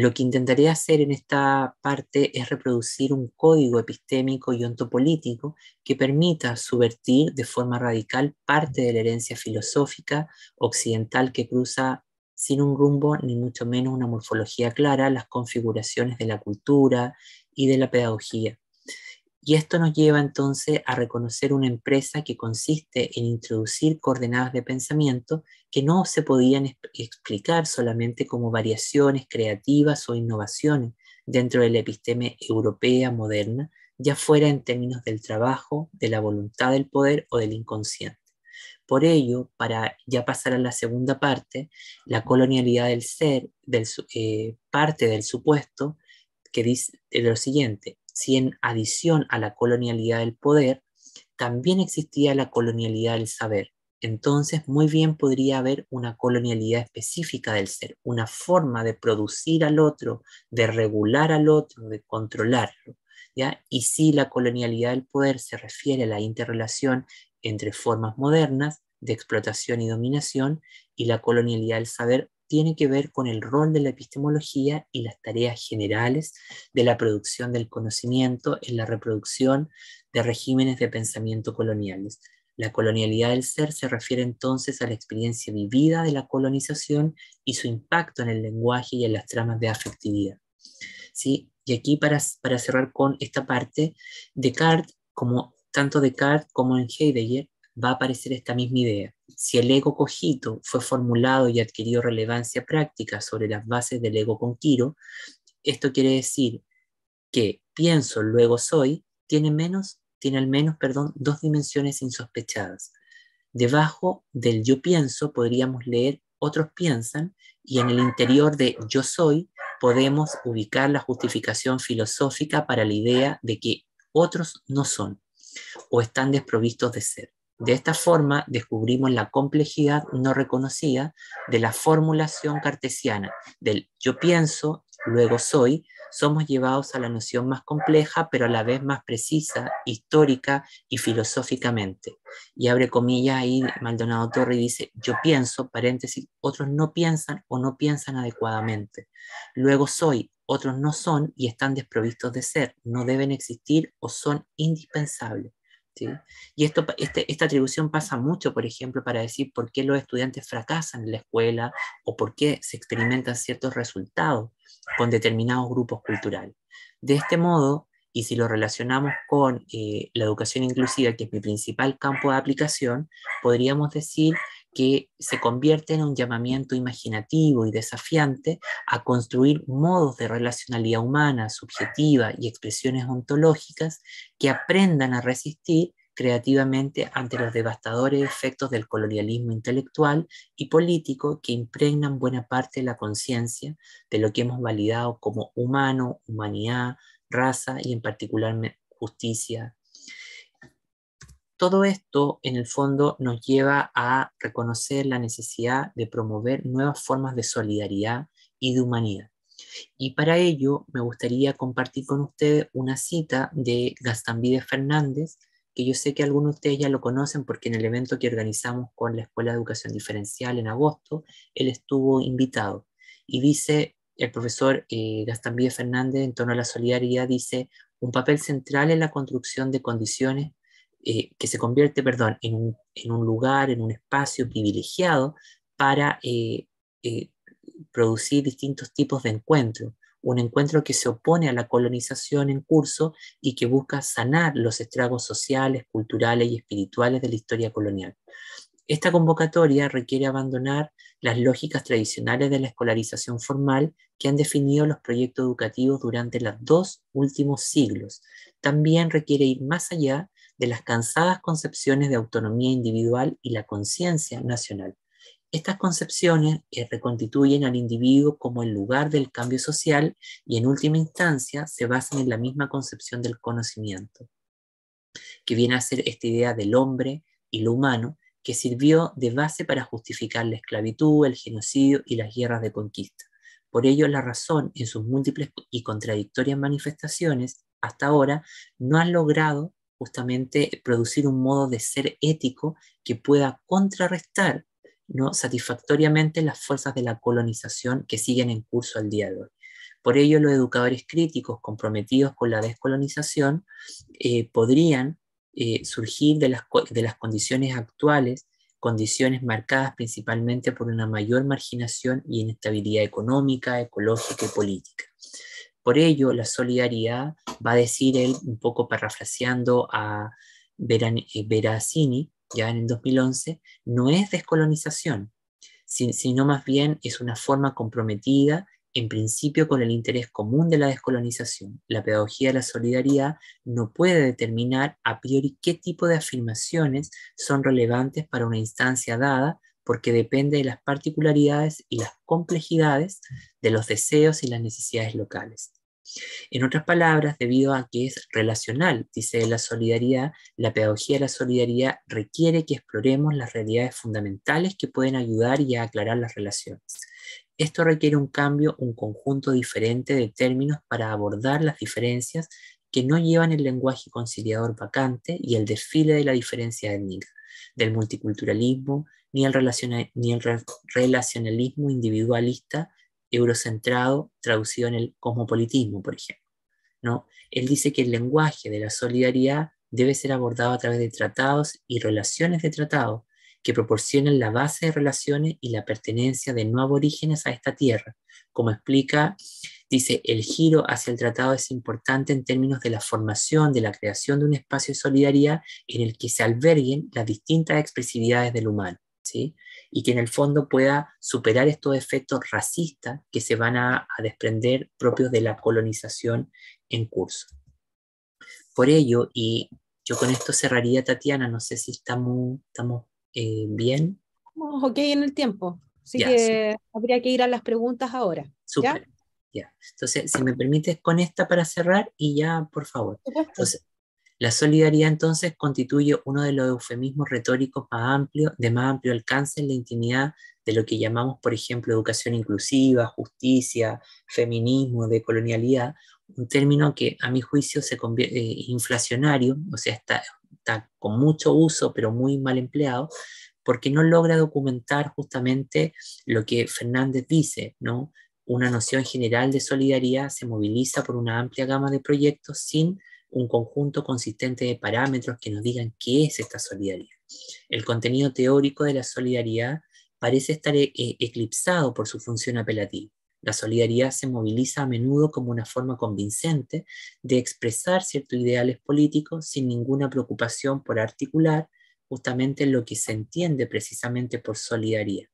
Lo que intentaré hacer en esta parte es reproducir un código epistémico y ontopolítico que permita subvertir de forma radical parte de la herencia filosófica occidental que cruza sin un rumbo ni mucho menos una morfología clara las configuraciones de la cultura y de la pedagogía. Y esto nos lleva entonces a reconocer una empresa que consiste en introducir coordenadas de pensamiento que no se podían explicar solamente como variaciones creativas o innovaciones dentro del la episteme europea moderna, ya fuera en términos del trabajo, de la voluntad del poder o del inconsciente. Por ello, para ya pasar a la segunda parte, la colonialidad del ser, del, eh, parte del supuesto, que dice lo siguiente, si en adición a la colonialidad del poder, también existía la colonialidad del saber. Entonces, muy bien podría haber una colonialidad específica del ser, una forma de producir al otro, de regular al otro, de controlarlo. ¿ya? Y si la colonialidad del poder se refiere a la interrelación entre formas modernas de explotación y dominación, y la colonialidad del saber tiene que ver con el rol de la epistemología y las tareas generales de la producción del conocimiento en la reproducción de regímenes de pensamiento coloniales. La colonialidad del ser se refiere entonces a la experiencia vivida de la colonización y su impacto en el lenguaje y en las tramas de afectividad. ¿Sí? Y aquí para, cerrar con esta parte, Descartes, como tanto Descartes como en Heidegger, va a aparecer esta misma idea. Si el ego cogito fue formulado y adquirió relevancia práctica sobre las bases del ego con esto quiere decir que pienso, luego soy, tiene menos, tiene al menos, perdón, dos dimensiones insospechadas. Debajo del yo pienso podríamos leer otros piensan y en el interior de yo soy podemos ubicar la justificación filosófica para la idea de que otros no son o están desprovistos de ser. De esta forma descubrimos la complejidad no reconocida de la formulación cartesiana del yo pienso, luego soy, somos llevados a la noción más compleja, pero a la vez más precisa, histórica y filosóficamente. Y abre comillas ahí, Maldonado Torre dice, yo pienso, paréntesis, otros no piensan o no piensan adecuadamente. Luego soy, otros no son y están desprovistos de ser, no deben existir o son indispensables. Y esto, este, esta atribución pasa mucho, por ejemplo, para decir por qué los estudiantes fracasan en la escuela o por qué se experimentan ciertos resultados con determinados grupos culturales. De este modo, y si lo relacionamos con eh, la educación inclusiva, que es mi principal campo de aplicación, podríamos decir que se convierte en un llamamiento imaginativo y desafiante a construir modos de relacionalidad humana, subjetiva y expresiones ontológicas que aprendan a resistir creativamente ante los devastadores efectos del colonialismo intelectual y político que impregnan buena parte de la conciencia de lo que hemos validado como humano, humanidad, raza y en particular justicia todo esto, en el fondo, nos lleva a reconocer la necesidad de promover nuevas formas de solidaridad y de humanidad. Y para ello me gustaría compartir con ustedes una cita de Gastambide Fernández, que yo sé que algunos de ustedes ya lo conocen porque en el evento que organizamos con la Escuela de Educación Diferencial en agosto, él estuvo invitado. Y dice el profesor eh, Gastambide Fernández en torno a la solidaridad, dice, un papel central en la construcción de condiciones eh, que se convierte, perdón, en un, lugar, en un espacio privilegiado para eh, eh, producir distintos tipos de encuentros. Un encuentro que se opone a la colonización en curso y que busca sanar los estragos sociales, culturales y espirituales de la historia colonial. Esta convocatoria requiere abandonar las lógicas tradicionales de la escolarización formal que han definido los proyectos educativos durante los dos últimos siglos. También requiere ir más allá de las cansadas concepciones de autonomía individual y la conciencia nacional. Estas concepciones reconstituyen al individuo como el lugar del cambio social y en última instancia se basan en la misma concepción del conocimiento, que viene a ser esta idea del hombre y lo humano que sirvió de base para justificar la esclavitud, el genocidio y las guerras de conquista. Por ello, la razón, en sus múltiples y contradictorias manifestaciones, hasta ahora, no ha logrado justamente producir un modo de ser ético que pueda contrarrestar ¿no? satisfactoriamente las fuerzas de la colonización que siguen en curso al día de hoy. Por ello, los educadores críticos comprometidos con la descolonización eh, podrían eh, surgir de las, de las condiciones actuales, condiciones marcadas principalmente por una mayor marginación y inestabilidad económica, ecológica y política. Por ello, la solidaridad, va a decir él, un poco parafraseando a eh, Veracini, ya en el 2011, no es descolonización, sino más bien es una forma comprometida en principio con el interés común de la descolonización. La pedagogía de la solidaridad no puede determinar a priori qué tipo de afirmaciones son relevantes para una instancia dada porque depende de las particularidades y las complejidades de los deseos y las necesidades locales. En otras palabras, debido a que es relacional, dice la solidaridad, la pedagogía de la solidaridad requiere que exploremos las realidades fundamentales que pueden ayudar y aclarar las relaciones. Esto requiere un cambio, un conjunto diferente de términos para abordar las diferencias que no llevan el lenguaje conciliador vacante y el desfile de la diferencia étnica, del multiculturalismo, ni el, relacionalismo individualista eurocentrado traducido en el cosmopolitismo, por ejemplo. ¿no? Él dice que el lenguaje de la solidaridad debe ser abordado a través de tratados y relaciones de tratados que proporcionen la base de relaciones y la pertenencia de nuevos orígenes a esta tierra. Como explica, dice, el giro hacia el tratado es importante en términos de la formación, de la creación de un espacio de solidaridad en el que se alberguen las distintas expresividades del humano. ¿sí? y que en el fondo pueda superar estos efectos racistas que se van a, desprender propios de la colonización en curso. Por ello, y yo con esto cerraría, Tatiana, no sé si estamos, estamos eh, bien. Estamos ok en el tiempo, así que habría que ir a las preguntas ahora. ¿ya? Ya. Entonces, si me permites con esta para cerrar y ya, por favor. La solidaridad entonces constituye uno de los eufemismos retóricos más amplio, de más amplio alcance en la intimidad de lo que llamamos, por ejemplo, educación inclusiva, justicia, feminismo, decolonialidad, un término que a mi juicio se convierte eh, inflacionario, o sea, está, está con mucho uso, pero muy mal empleado, porque no logra documentar justamente lo que Fernández dice, ¿no? Una noción general de solidaridad se moviliza por una amplia gama de proyectos sin un conjunto consistente de parámetros que nos digan qué es esta solidaridad. El contenido teórico de la solidaridad parece estar eh, eh, eclipsado por su función apelativa. La solidaridad se moviliza a menudo como una forma convincente de expresar ciertos ideales políticos sin ninguna preocupación por articular justamente lo que se entiende precisamente por solidaridad.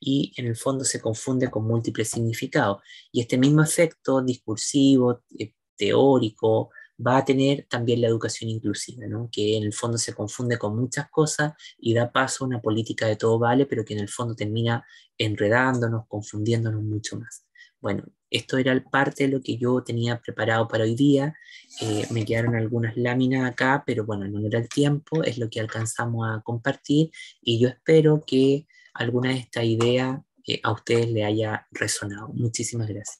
Y en el fondo se confunde con múltiples significados. Y este mismo efecto discursivo, eh, teórico, va a tener también la educación inclusiva, ¿no? que en el fondo se confunde con muchas cosas y da paso a una política de todo vale, pero que en el fondo termina enredándonos, confundiéndonos mucho más. Bueno, esto era parte de lo que yo tenía preparado para hoy día. Eh, me quedaron algunas láminas acá, pero bueno, no era el tiempo, es lo que alcanzamos a compartir y yo espero que alguna de estas ideas eh, a ustedes le haya resonado. Muchísimas gracias.